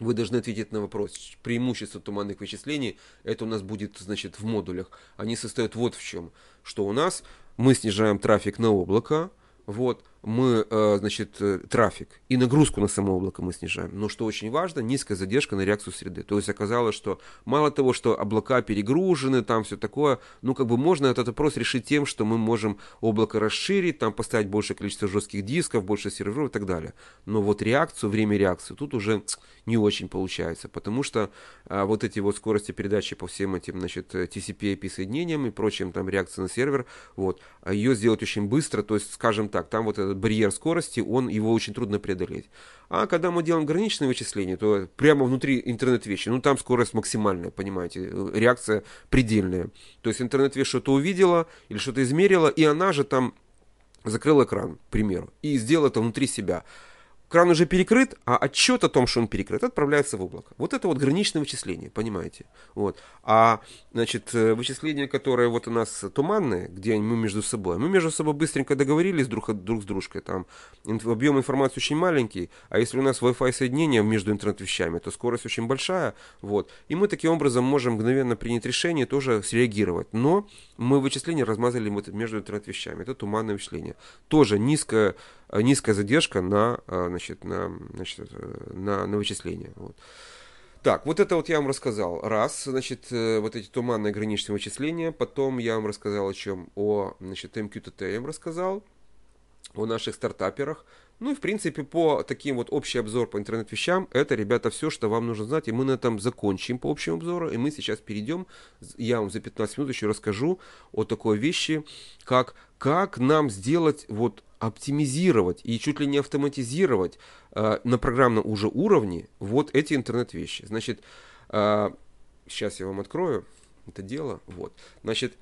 вы должны ответить на вопрос. Преимущество туманных вычислений, это у нас будет, значит, в модулях. Они состоят вот в чем, что у нас мы снижаем трафик на облако, вот, мы, э, значит, э, трафик и нагрузку на само облако мы снижаем. Но что очень важно, низкая задержка на реакцию среды. То есть оказалось, что мало того, что облака перегружены, там все такое, ну как бы можно этот вопрос решить тем, что мы можем облако расширить, там поставить большее количество жестких дисков, больше серверов и так далее. Но вот реакцию, время реакции тут уже не очень получается, потому что а, вот эти вот скорости передачи по всем этим, значит, э, TCP IP соединениям и прочим там реакции на сервер, вот, а ее сделать очень быстро, то есть, скажем так, там вот этот барьер скорости, он, его очень трудно преодолеть. А когда мы делаем ограниченные вычисления, то прямо внутри интернет-вещи, ну там скорость максимальная, понимаете, э, реакция предельная. То есть интернет-вещь что-то увидела или что-то измерила, и она же там закрыла экран, к примеру, и сделала это внутри себя кран уже перекрыт, а отчет о том, что он перекрыт, отправляется в облако. Вот это вот граничное вычисление, понимаете? Вот. А, значит, э, вычисление, которое вот у нас туманные, где мы между собой, а мы между собой быстренько договорились друг, друг с дружкой, там объем информации очень маленький, а если у нас Wi-Fi соединение между интернет-вещами, то скорость очень большая, вот. И мы таким образом можем мгновенно принять решение, тоже среагировать. Но мы вычисления размазали между интернет-вещами. Это туманное вычисление. Тоже низкое Э, низкая задержка на, э, значит, на, значит, э, на, на вычисление. Вот. Так, вот это вот я вам рассказал. Раз, значит, вот эти туманные граничные вычисления. Потом я вам рассказал о чем? О, значит, MQTT я вам рассказал. О наших стартаперах. Ну и, в принципе, по таким вот общий обзор по интернет-вещам, это, ребята, все, что вам нужно знать. И мы на этом закончим по общему обзору. И мы сейчас перейдем, я вам за 15 минут еще расскажу о такой вещи, как, как нам сделать вот оптимизировать и чуть ли не автоматизировать э, на программном уже уровне вот эти интернет-вещи. Значит, э, сейчас я вам открою это дело. Вот. Значит,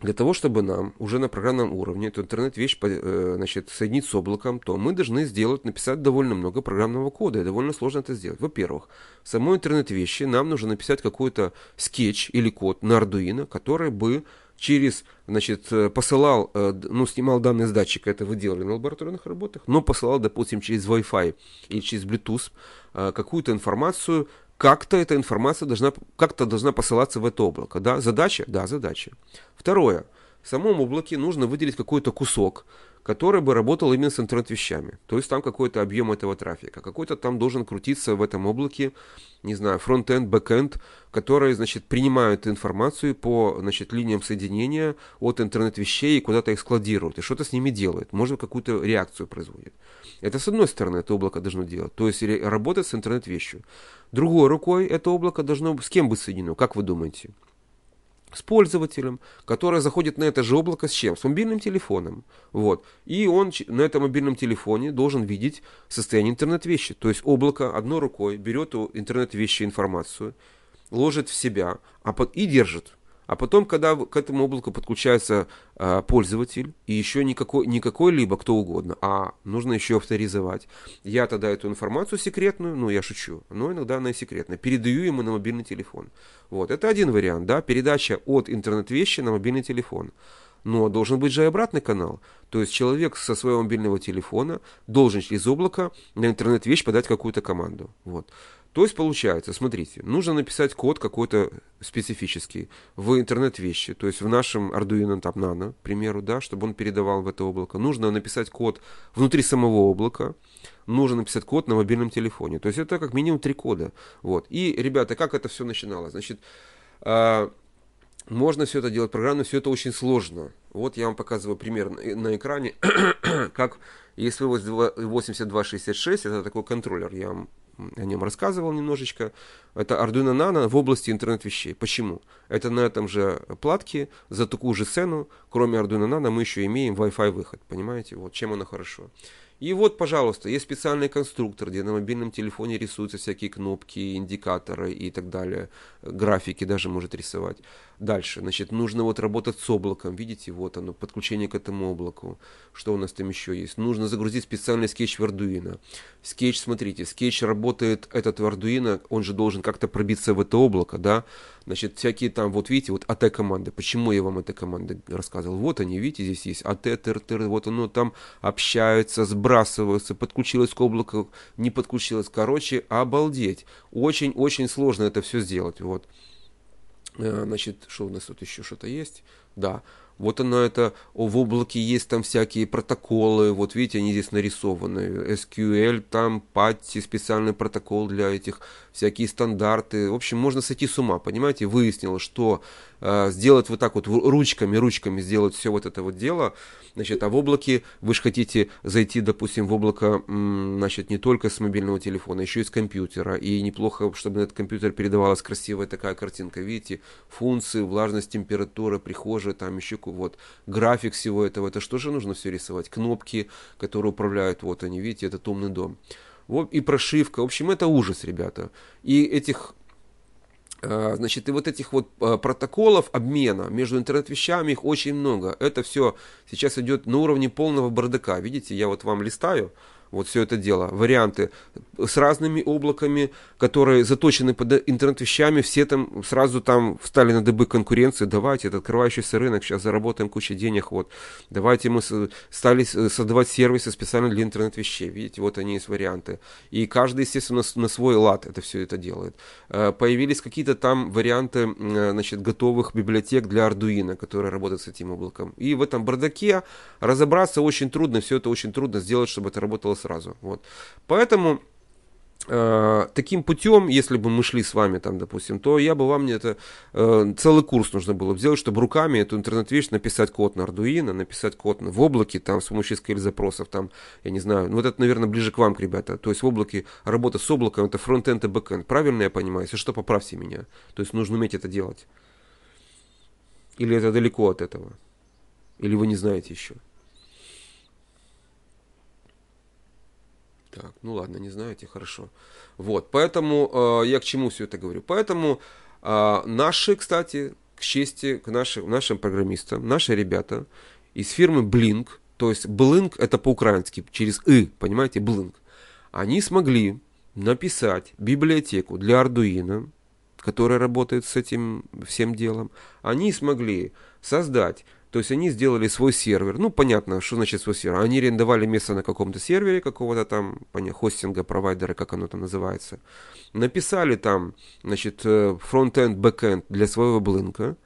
для того, чтобы нам уже на программном уровне эту интернет-вещь э, значит, соединить с облаком, то мы должны сделать, написать довольно много программного кода, и довольно сложно это сделать. Во-первых, в самой интернет-вещи нам нужно написать какой-то скетч или код на Arduino, который бы через, значит, э, посылал, э, ну, снимал данные с датчика, это вы делали на лабораторных работах, но посылал, допустим, через Wi-Fi или через Bluetooth э, какую-то информацию, как-то эта информация должна, как-то должна посылаться в это облако, да, задача, да, задача. Второе, в самом облаке нужно выделить какой-то кусок, который бы работал именно с интернет-вещами. То есть там какой-то объем этого трафика. Какой-то там должен крутиться в этом облаке, не знаю, фронт-энд, бэк-энд, которые, значит, принимают информацию по, значит, линиям соединения от интернет-вещей и куда-то их складируют, и что-то с ними делают. Может, какую-то реакцию производит. Это, с одной стороны, это облако должно делать. То есть работать с интернет-вещью. Другой рукой это облако должно с кем быть соединено, как вы думаете? с пользователем, который заходит на это же облако с чем? С мобильным телефоном. Вот. И он на этом мобильном телефоне должен видеть состояние интернет-вещи. То есть облако одной рукой берет у интернет-вещи информацию, ложит в себя а под... и держит. А потом, когда к этому облаку подключается э, пользователь, и еще никакой, не какой-либо, кто угодно, а нужно еще авторизовать, я тогда эту информацию секретную, ну, я шучу, но иногда она и секретная, передаю ему на мобильный телефон. Вот, это один вариант, да, передача от интернет-вещи на мобильный телефон. Но должен быть же и обратный канал. То есть человек со своего мобильного телефона должен через облако на интернет-вещь подать какую-то команду. Вот. То есть получается, смотрите, нужно написать код какой-то специфический в интернет-вещи, то есть в нашем Arduino там Nano, к примеру, да, чтобы он передавал в это облако. Нужно написать код внутри самого облака, нужно написать код на мобильном телефоне. То есть это как минимум три кода. Вот. И, ребята, как это все начиналось? Значит, а, можно все это делать программно, все это очень сложно. Вот я вам показываю пример на экране, (clears throat) как ESP8266, это такой контроллер, я вам о нем рассказывал немножечко. Это Arduino Nano в области интернет-вещей. Почему? Это на этом же платке, за такую же цену, кроме Arduino Nano, мы еще имеем Wi-Fi выход. Понимаете? Вот чем оно хорошо. И вот, пожалуйста, есть специальный конструктор, где на мобильном телефоне рисуются всякие кнопки, индикаторы и так далее. Графики даже может рисовать. Дальше, значит, нужно вот работать с облаком. Видите, вот оно, подключение к этому облаку. Что у нас там еще есть? Нужно загрузить специальный скетч в Arduino. Скетч, смотрите, скетч работает, этот в Arduino, он же должен как-то пробиться в это облако, да? Значит, всякие там, вот видите, вот at а команды Почему я вам эта а команда рассказывал? Вот они, видите, здесь есть at а ТР, ТР, вот оно там общаются, сбрасываются, подключилось к облаку, не подключилось. Короче, обалдеть. Очень-очень сложно это все сделать, вот. Э, значит, что у нас тут еще что-то есть? Да, вот оно это, в облаке есть там всякие протоколы, вот видите, они здесь нарисованы, SQL, там, Patty, специальный протокол для этих, всякие стандарты, в общем, можно сойти с ума, понимаете, выяснилось, что Э, сделать вот так вот ручками, ручками сделать все вот это вот дело, значит, а в облаке вы же хотите зайти, допустим, в облако, значит, не только с мобильного телефона, еще и с компьютера, и неплохо, чтобы на этот компьютер передавалась красивая такая картинка, видите, функции, влажность, температура, прихожая, там еще вот график всего этого, это что же нужно все рисовать, кнопки, которые управляют, вот они, видите, это томный дом. Вот, и прошивка. В общем, это ужас, ребята. И этих Э, значит, и вот этих вот э, протоколов обмена между интернет-вещами, их очень много. Это все сейчас идет на уровне полного бардака. Видите, я вот вам листаю, вот все это дело, варианты с разными облаками, которые заточены под интернет-вещами, все там сразу там встали на дыбы конкуренции, давайте, это открывающийся рынок, сейчас заработаем кучу денег, вот, давайте мы стали создавать сервисы специально для интернет-вещей, видите, вот они есть варианты. И каждый, естественно, на свой лад это все это делает. Э, появились какие-то там варианты, э, значит, готовых библиотек для Arduino, которые работают с этим облаком. И в этом бардаке разобраться очень трудно, все это очень трудно сделать, чтобы это работало сразу. Вот. Поэтому э, таким путем, если бы мы шли с вами там, допустим, то я бы вам не это э, целый курс нужно было бы сделать, чтобы руками эту интернет-вещь написать код на Arduino, написать код в облаке там с помощью SQL запросов там, я не знаю, ну, вот это, наверное, ближе к вам, ребята, то есть в облаке работа с облаком это фронт-энд и бэкэнд, правильно я понимаю? Если что, поправьте меня, то есть нужно уметь это делать. Или это далеко от этого? Или вы не знаете еще? Так, ну ладно, не знаете, хорошо. Вот, поэтому э, я к чему все это говорю? Поэтому э, наши, кстати, к чести, к нашим, нашим программистам, наши ребята из фирмы Blink, то есть Blink это по-украински, через и, понимаете, Blink, они смогли написать библиотеку для Arduino, которая работает с этим всем делом. Они смогли создать то есть они сделали свой сервер. Ну, понятно, что значит свой сервер. Они арендовали место на каком-то сервере какого-то там, понятно, хостинга, провайдера, как оно там называется. Написали там, значит, э, фронт-энд, бэк-энд для своего блинка.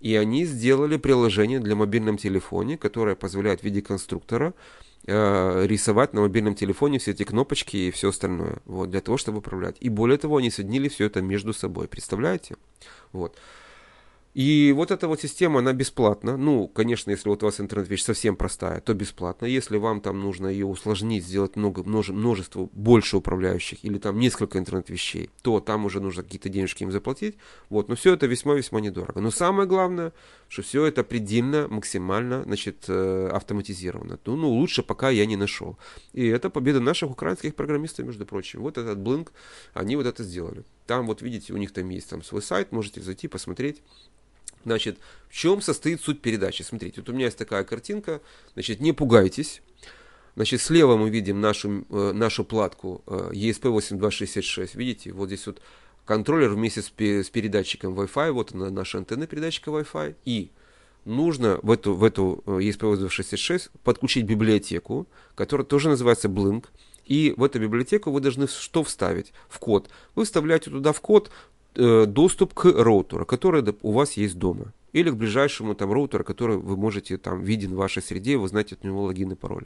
И они сделали приложение для мобильном телефоне, которое позволяет в виде конструктора э, рисовать на мобильном телефоне все эти кнопочки и все остальное, вот, для того, чтобы управлять. И более того, они соединили все это между собой, представляете? Вот. И вот эта вот система, она бесплатна. Ну, конечно, если вот у вас интернет-вещь совсем простая, то бесплатно. Если вам там нужно ее усложнить, сделать много, множе, множество больше управляющих или там несколько интернет-вещей, то там уже нужно какие-то денежки им заплатить. Вот, но все это весьма-весьма недорого. Но самое главное, что все это предельно, максимально, значит, э, автоматизировано. Ну, ну, лучше пока я не нашел. И это победа наших украинских программистов, между прочим. Вот этот Blink, они вот это сделали. Там, вот видите, у них там есть там свой сайт, можете зайти, посмотреть Значит, в чем состоит суть передачи? Смотрите, вот у меня есть такая картинка. Значит, не пугайтесь. Значит, слева мы видим нашу, э, нашу платку э, ESP8266. Видите, вот здесь вот контроллер вместе с, с передатчиком Wi-Fi. Вот она, наша антенна передатчика Wi-Fi. И нужно в эту, в эту ESP8266 э, подключить библиотеку, которая тоже называется Blink. И в эту библиотеку вы должны что вставить? В код. Вы вставляете туда в код Э, доступ к роутеру, который у вас есть дома. Или к ближайшему там роутеру, который вы можете там виден в вашей среде, вы знаете от него логин и пароль.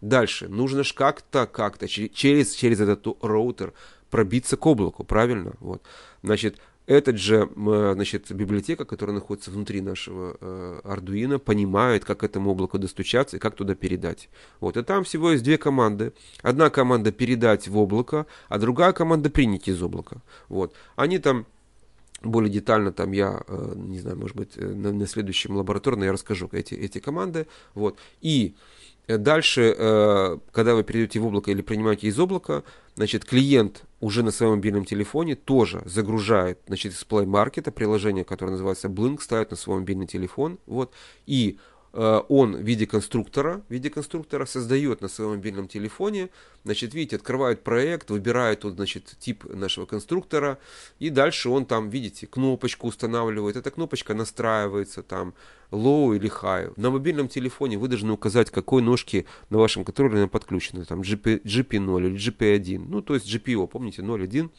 Дальше. Нужно же как-то, как-то через, через этот роутер пробиться к облаку, правильно? Вот. Значит, этот же, э, значит, библиотека, которая находится внутри нашего Arduino, э, понимает, как этому облаку достучаться и как туда передать. Вот, и там всего есть две команды. Одна команда передать в облако, а другая команда принять из облака. Вот, они там более детально там я, э, не знаю, может быть, на, на следующем лабораторном я расскажу эти, эти команды. Вот. И дальше, когда вы перейдете в облако или принимаете из облака, значит, клиент уже на своем мобильном телефоне тоже загружают значит, из Play Market приложение, которое называется Blink, ставят на свой мобильный телефон, вот, и Э, он в виде конструктора, в виде конструктора создает на своем мобильном телефоне, значит, видите, открывает проект, выбирает он, значит, тип нашего конструктора, и дальше он там, видите, кнопочку устанавливает, эта кнопочка настраивается там, low или high. На мобильном телефоне вы должны указать, какой ножки на вашем контроллере подключены, там GP, GP0 или GP1, ну, то есть GPO, помните, 0,1,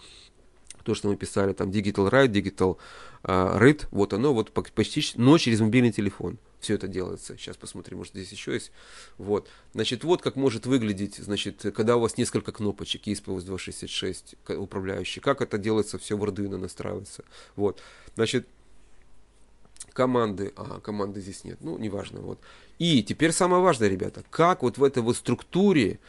то, что мы писали, там, Digital Right, Digital uh, вот оно, вот почти, но через мобильный телефон все это делается. Сейчас посмотрим, может, здесь еще есть. Вот. Значит, вот как может выглядеть, значит, когда у вас несколько кнопочек, ESP 266 управляющий, как это делается, все в Arduino настраивается. Вот. Значит, команды, а, команды здесь нет, ну, неважно, вот. И теперь самое важное, ребята, как вот в этой вот структуре,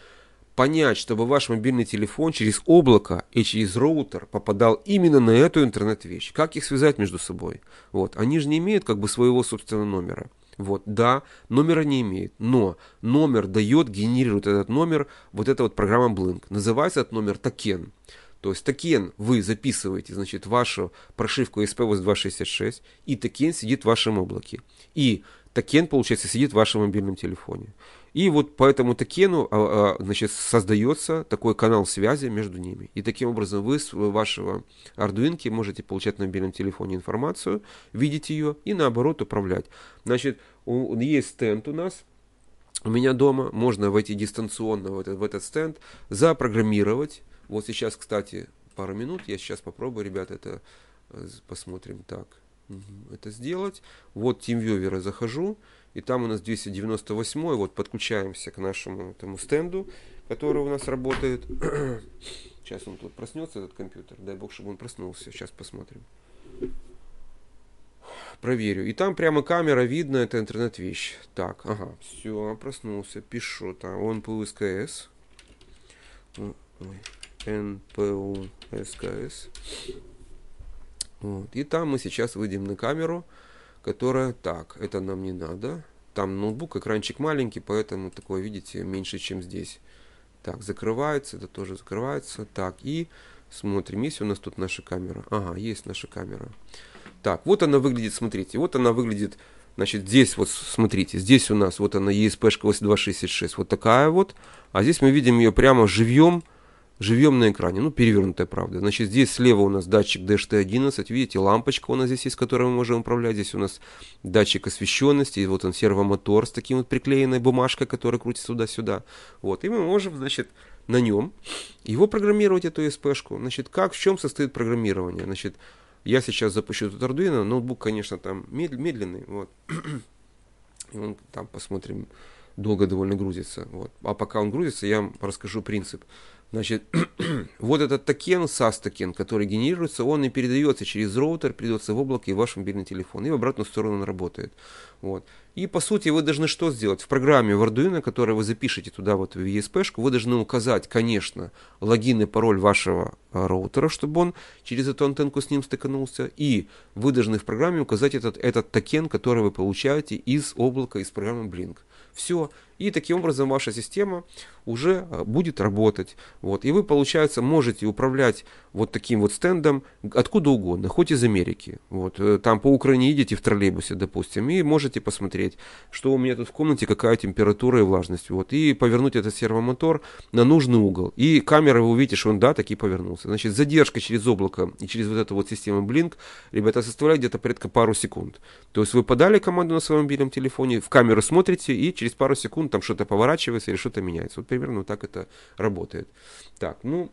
понять, чтобы ваш мобильный телефон через облако и через роутер попадал именно на эту интернет-вещь. Как их связать между собой? Вот. Они же не имеют как бы своего собственного номера. Вот, да, номера не имеет, но номер дает, генерирует этот номер, вот эта вот программа Blink. Называется этот номер токен. То есть токен вы записываете, значит, вашу прошивку SP8266, и токен сидит в вашем облаке. И токен, получается, сидит в вашем мобильном телефоне. И вот по этому токену а, а, значит, создается такой канал связи между ними. И таким образом вы с вашего ардуинки можете получать на мобильном телефоне информацию, видеть ее и наоборот управлять. Значит, есть стенд у нас, у меня дома, можно войти дистанционно в этот, в этот стенд, запрограммировать. Вот сейчас, кстати, пару минут, я сейчас попробую, ребята, это э, посмотрим так. Это сделать. Вот TeamViewer захожу и там у нас 298, вот подключаемся к нашему этому стенду, который у нас работает. (clears throat) Сейчас он тут проснется, этот компьютер, дай бог, чтобы он проснулся, сейчас посмотрим. Проверю. И там прямо камера видно, это интернет-вещь. Так, ага, все, проснулся, пишу. Там, он по СКС. НПУ СКС. Вот. И там мы сейчас выйдем на камеру которая так, это нам не надо. Там ноутбук, экранчик маленький, поэтому такое, видите, меньше, чем здесь. Так, закрывается, это тоже закрывается. Так, и смотрим, есть у нас тут наша камера. Ага, есть наша камера. Так, вот она выглядит, смотрите, вот она выглядит, значит, здесь вот, смотрите, здесь у нас вот она esp 266 вот такая вот. А здесь мы видим ее прямо живьем, живьем на экране, ну, перевернутая правда. Значит, здесь слева у нас датчик dht 11 видите, лампочка у нас здесь есть, которой мы можем управлять. Здесь у нас датчик освещенности, и вот он сервомотор с таким вот приклеенной бумажкой, которая крутится туда-сюда. Вот, и мы можем, значит, на нем его программировать, эту ESP-шку. Значит, как, в чем состоит программирование? Значит, я сейчас запущу тут Arduino, ноутбук, конечно, там медленный, вот. (clears throat) и он там, посмотрим, долго довольно грузится. Вот. А пока он грузится, я вам расскажу принцип. Значит, (clears throat) вот этот токен, SAS токен, который генерируется, он и передается через роутер, передается в облако и в ваш мобильный телефон, и в обратную сторону он работает. Вот. И по сути вы должны что сделать? В программе в Arduino, которую вы запишете туда вот в ESP-шку, вы должны указать, конечно, логин и пароль вашего э, роутера, чтобы он через эту антенку с ним стыканулся, и вы должны в программе указать этот, этот токен, который вы получаете из облака, из программы Blink все и таким образом ваша система уже э, будет работать. Вот. И вы, получается, можете управлять вот таким вот стендом откуда угодно, хоть из Америки. Вот. Э, там по Украине едете в троллейбусе, допустим, и можете посмотреть, что у меня тут в комнате, какая температура и влажность. Вот. И повернуть этот сервомотор на нужный угол. И камера, вы увидите, что он, да, таки повернулся. Значит, задержка через облако и через вот эту вот систему Blink, ребята, составляет где-то порядка пару секунд. То есть вы подали команду на своем мобильном телефоне, в камеру смотрите, и через пару секунд там что-то поворачивается или что-то меняется. Вот примерно вот так это работает. Так, ну,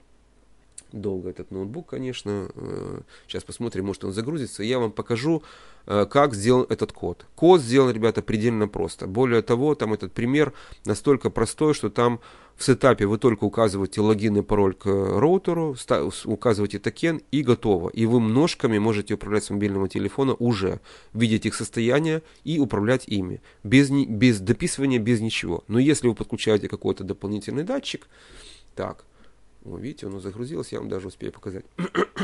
долго этот ноутбук, конечно. Э, сейчас посмотрим, может он загрузится. Я вам покажу, э, как сделан этот код. Код сделан, ребята, предельно просто. Более того, там этот пример настолько простой, что там в сетапе вы только указываете логин и пароль к роутеру, указываете токен и готово. И вы ножками можете управлять с мобильного телефона уже, видеть их состояние и управлять ими. Без, без дописывания, без ничего. Но если вы подключаете какой-то дополнительный датчик, так, вот, видите, оно загрузилось, я вам даже успею показать. (clears throat)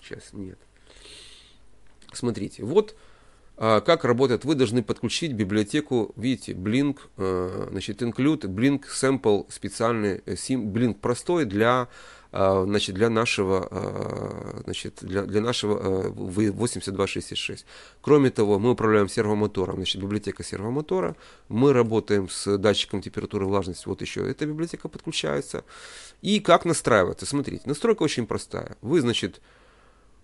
Сейчас, нет. Смотрите, вот а, как работает? Вы должны подключить библиотеку, видите, Blink, э, значит, include Blink sample специальный э, сим, Blink простой для, э, значит, для нашего, значит, для, для нашего 8266. Кроме того, мы управляем сервомотором, значит, библиотека сервомотора, мы работаем с датчиком температуры, и влажности, вот еще эта библиотека подключается. И как настраиваться? Смотрите, настройка очень простая. Вы, значит,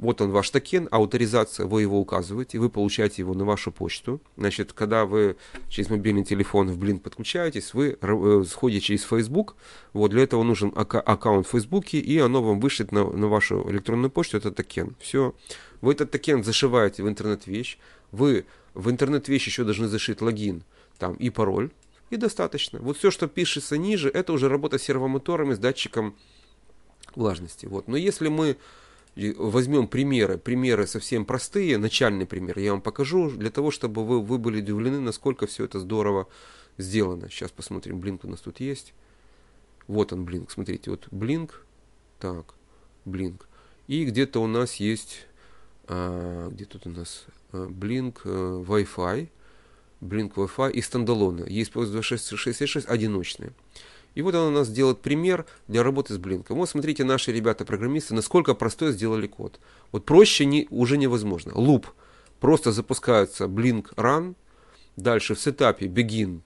вот он ваш токен, авторизация, вы его указываете, вы получаете его на вашу почту. Значит, когда вы через мобильный телефон в блин подключаетесь, вы э, сходите через Facebook. Вот для этого нужен ака- аккаунт в Facebook, и оно вам вышлет на, на вашу электронную почту этот токен. Все. Вы этот токен зашиваете в интернет-вещь. Вы в интернет-вещь еще должны зашить логин там, и пароль. И достаточно. Вот все, что пишется ниже, это уже работа с сервомоторами, с датчиком влажности. Вот. Но если мы Возьмем примеры, примеры совсем простые, начальный пример я вам покажу, для того, чтобы вы, вы были удивлены, насколько все это здорово сделано. Сейчас посмотрим, блинк у нас тут есть. Вот он, блинк, смотрите, вот блинк, так, блинк. И где-то у нас есть, а, где тут у нас, э, блинк а, Wi-Fi, блинк Wi-Fi и стандалоны. Есть 266 одиночные. И вот он у нас делает пример для работы с блинком. Вот смотрите, наши ребята-программисты, насколько простой сделали код. Вот проще не, уже невозможно. Луп. Просто запускается blink run, дальше в сетапе begin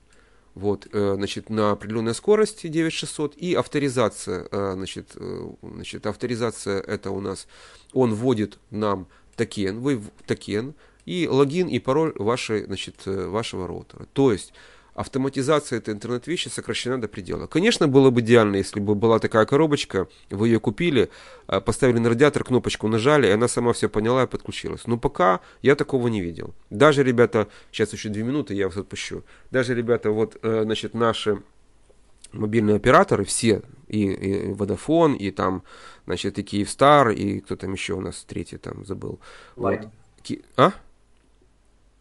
вот, э, значит, на определенной скорости 9600 и авторизация, э, значит, э, значит, авторизация это у нас, он вводит нам токен, вы токен, и логин и пароль вашей, значит, вашего роутера. То есть автоматизация этой интернет-вещи сокращена до предела. Конечно, было бы идеально, если бы была такая коробочка, вы ее купили, э, поставили на радиатор, кнопочку нажали, и она сама все поняла и подключилась. Но пока я такого не видел. Даже, ребята, сейчас еще две минуты, я вас отпущу. Даже, ребята, вот, э, значит, наши мобильные операторы, все, и, и Vodafone, и там, значит, и Киевстар, и кто там еще у нас третий там забыл. Лайт. Вот. Ки... А?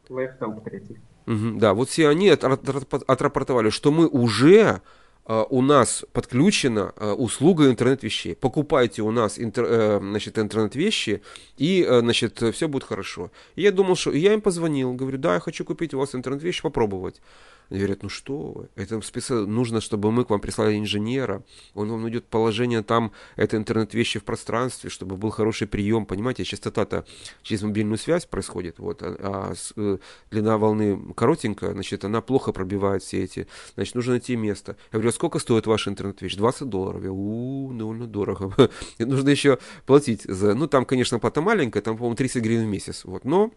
Лайф там третий. Угу, да, вот все они отрапортовали, что мы уже а, у нас подключена а, услуга интернет-вещей. Покупайте у нас интер, э, значит, интернет-вещи, и э, значит, все будет хорошо. И я думал, что я им позвонил, говорю, да, я хочу купить у вас интернет-вещи, попробовать. Они говорят, ну что вы, это специ... нужно, чтобы мы к вам прислали инженера, он вам найдет положение там, это интернет-вещи в пространстве, чтобы был хороший прием, понимаете, частота-то через мобильную связь происходит, вот, а, а э, длина волны коротенькая, значит, она плохо пробивает все эти, значит, нужно найти место. Я говорю, а сколько стоит ваша интернет-вещь? 20 долларов. Я, у, -у довольно дорого. (laughs) нужно еще платить за, ну, там, конечно, плата маленькая, там, по-моему, 30 гривен в месяц, вот, но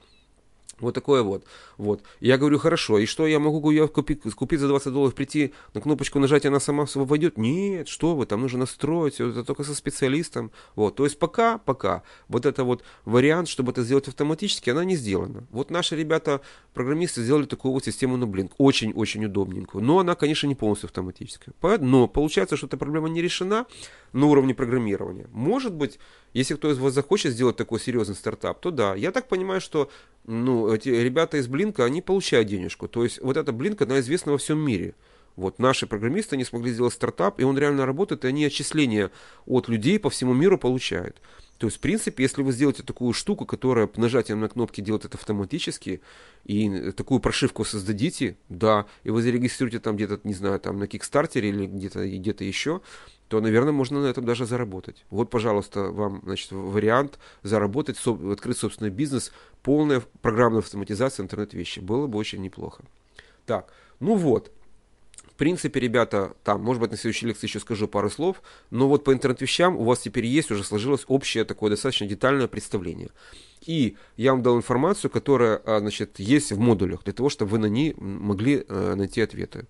вот такое вот. вот. Я говорю, хорошо, и что, я могу ее купить, купить за 20 долларов, прийти на кнопочку нажать, и она сама войдет? Нет, что вы, там нужно настроить, это только со специалистом. Вот, то есть пока, пока, вот это вот вариант, чтобы это сделать автоматически, она не сделана. Вот наши ребята, программисты, сделали такую вот систему на ну, блин, очень-очень удобненькую. Но она, конечно, не полностью автоматическая. Но получается, что эта проблема не решена на уровне программирования. Может быть, если кто из вас захочет сделать такой серьезный стартап, то да. Я так понимаю, что ну, эти ребята из Блинка, они получают денежку. То есть вот эта Блинка она известна во всем мире. Вот наши программисты, не смогли сделать стартап, и он реально работает, и они отчисления от людей по всему миру получают. То есть, в принципе, если вы сделаете такую штуку, которая нажатием на кнопки делает это автоматически, и э, такую прошивку создадите, да, и вы зарегистрируете там где-то, не знаю, там на Kickstarter или где-то где, -то, еще, то, наверное, можно на этом даже заработать. Вот, пожалуйста, вам, значит, вариант заработать, соб открыть собственный бизнес – полная программная автоматизация интернет-вещи. Было бы очень неплохо. Так, ну вот. В принципе, ребята, там, может быть, на следующей лекции еще скажу пару слов, но вот по интернет-вещам у вас теперь есть, уже сложилось общее такое достаточно детальное представление. И я вам дал информацию, которая, а, значит, есть в модулях, для того, чтобы вы на ней могли э, найти ответы.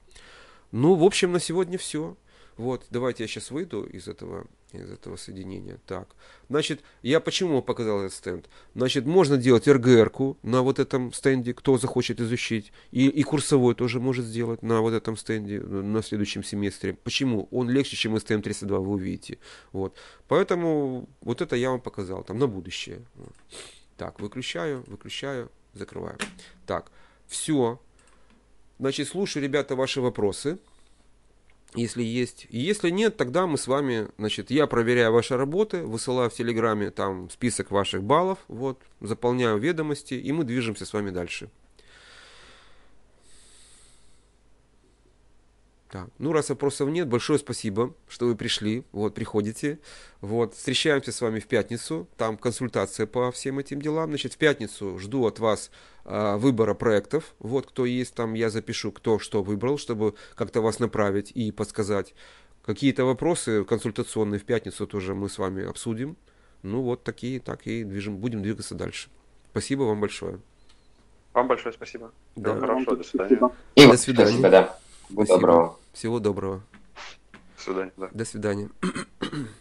Ну, в общем, на сегодня все. Вот, давайте я сейчас выйду из этого, из этого соединения. Так, значит, я почему показал этот стенд? Значит, можно делать РГР-ку на вот этом стенде, кто захочет изучить. И, и курсовой тоже может сделать на вот этом стенде на следующем семестре. Почему? Он легче, чем STM32, вы увидите. Вот. Поэтому вот это я вам показал, там, на будущее. Так, выключаю, выключаю, закрываю. Так, все. Значит, слушаю, ребята, ваши вопросы если есть. если нет, тогда мы с вами, значит, я проверяю ваши работы, высылаю в Телеграме там список ваших баллов, вот, заполняю ведомости, и мы движемся с вами дальше. Да. Ну, раз вопросов нет, большое спасибо, что вы пришли. Вот, приходите. Вот, встречаемся с вами в пятницу. Там консультация по всем этим делам. Значит, в пятницу жду от вас э, выбора проектов. Вот, кто есть там, я запишу, кто что выбрал, чтобы как-то вас направить и подсказать. Какие-то вопросы консультационные в пятницу тоже мы с вами обсудим. Ну, вот такие, так и движем, будем двигаться дальше. Спасибо вам большое. Вам большое спасибо. Да. Хорошо, до свидания. Спасибо. И до свидания. Спасибо, да. Спасибо. Доброго. Всего доброго. До свидания. До свидания.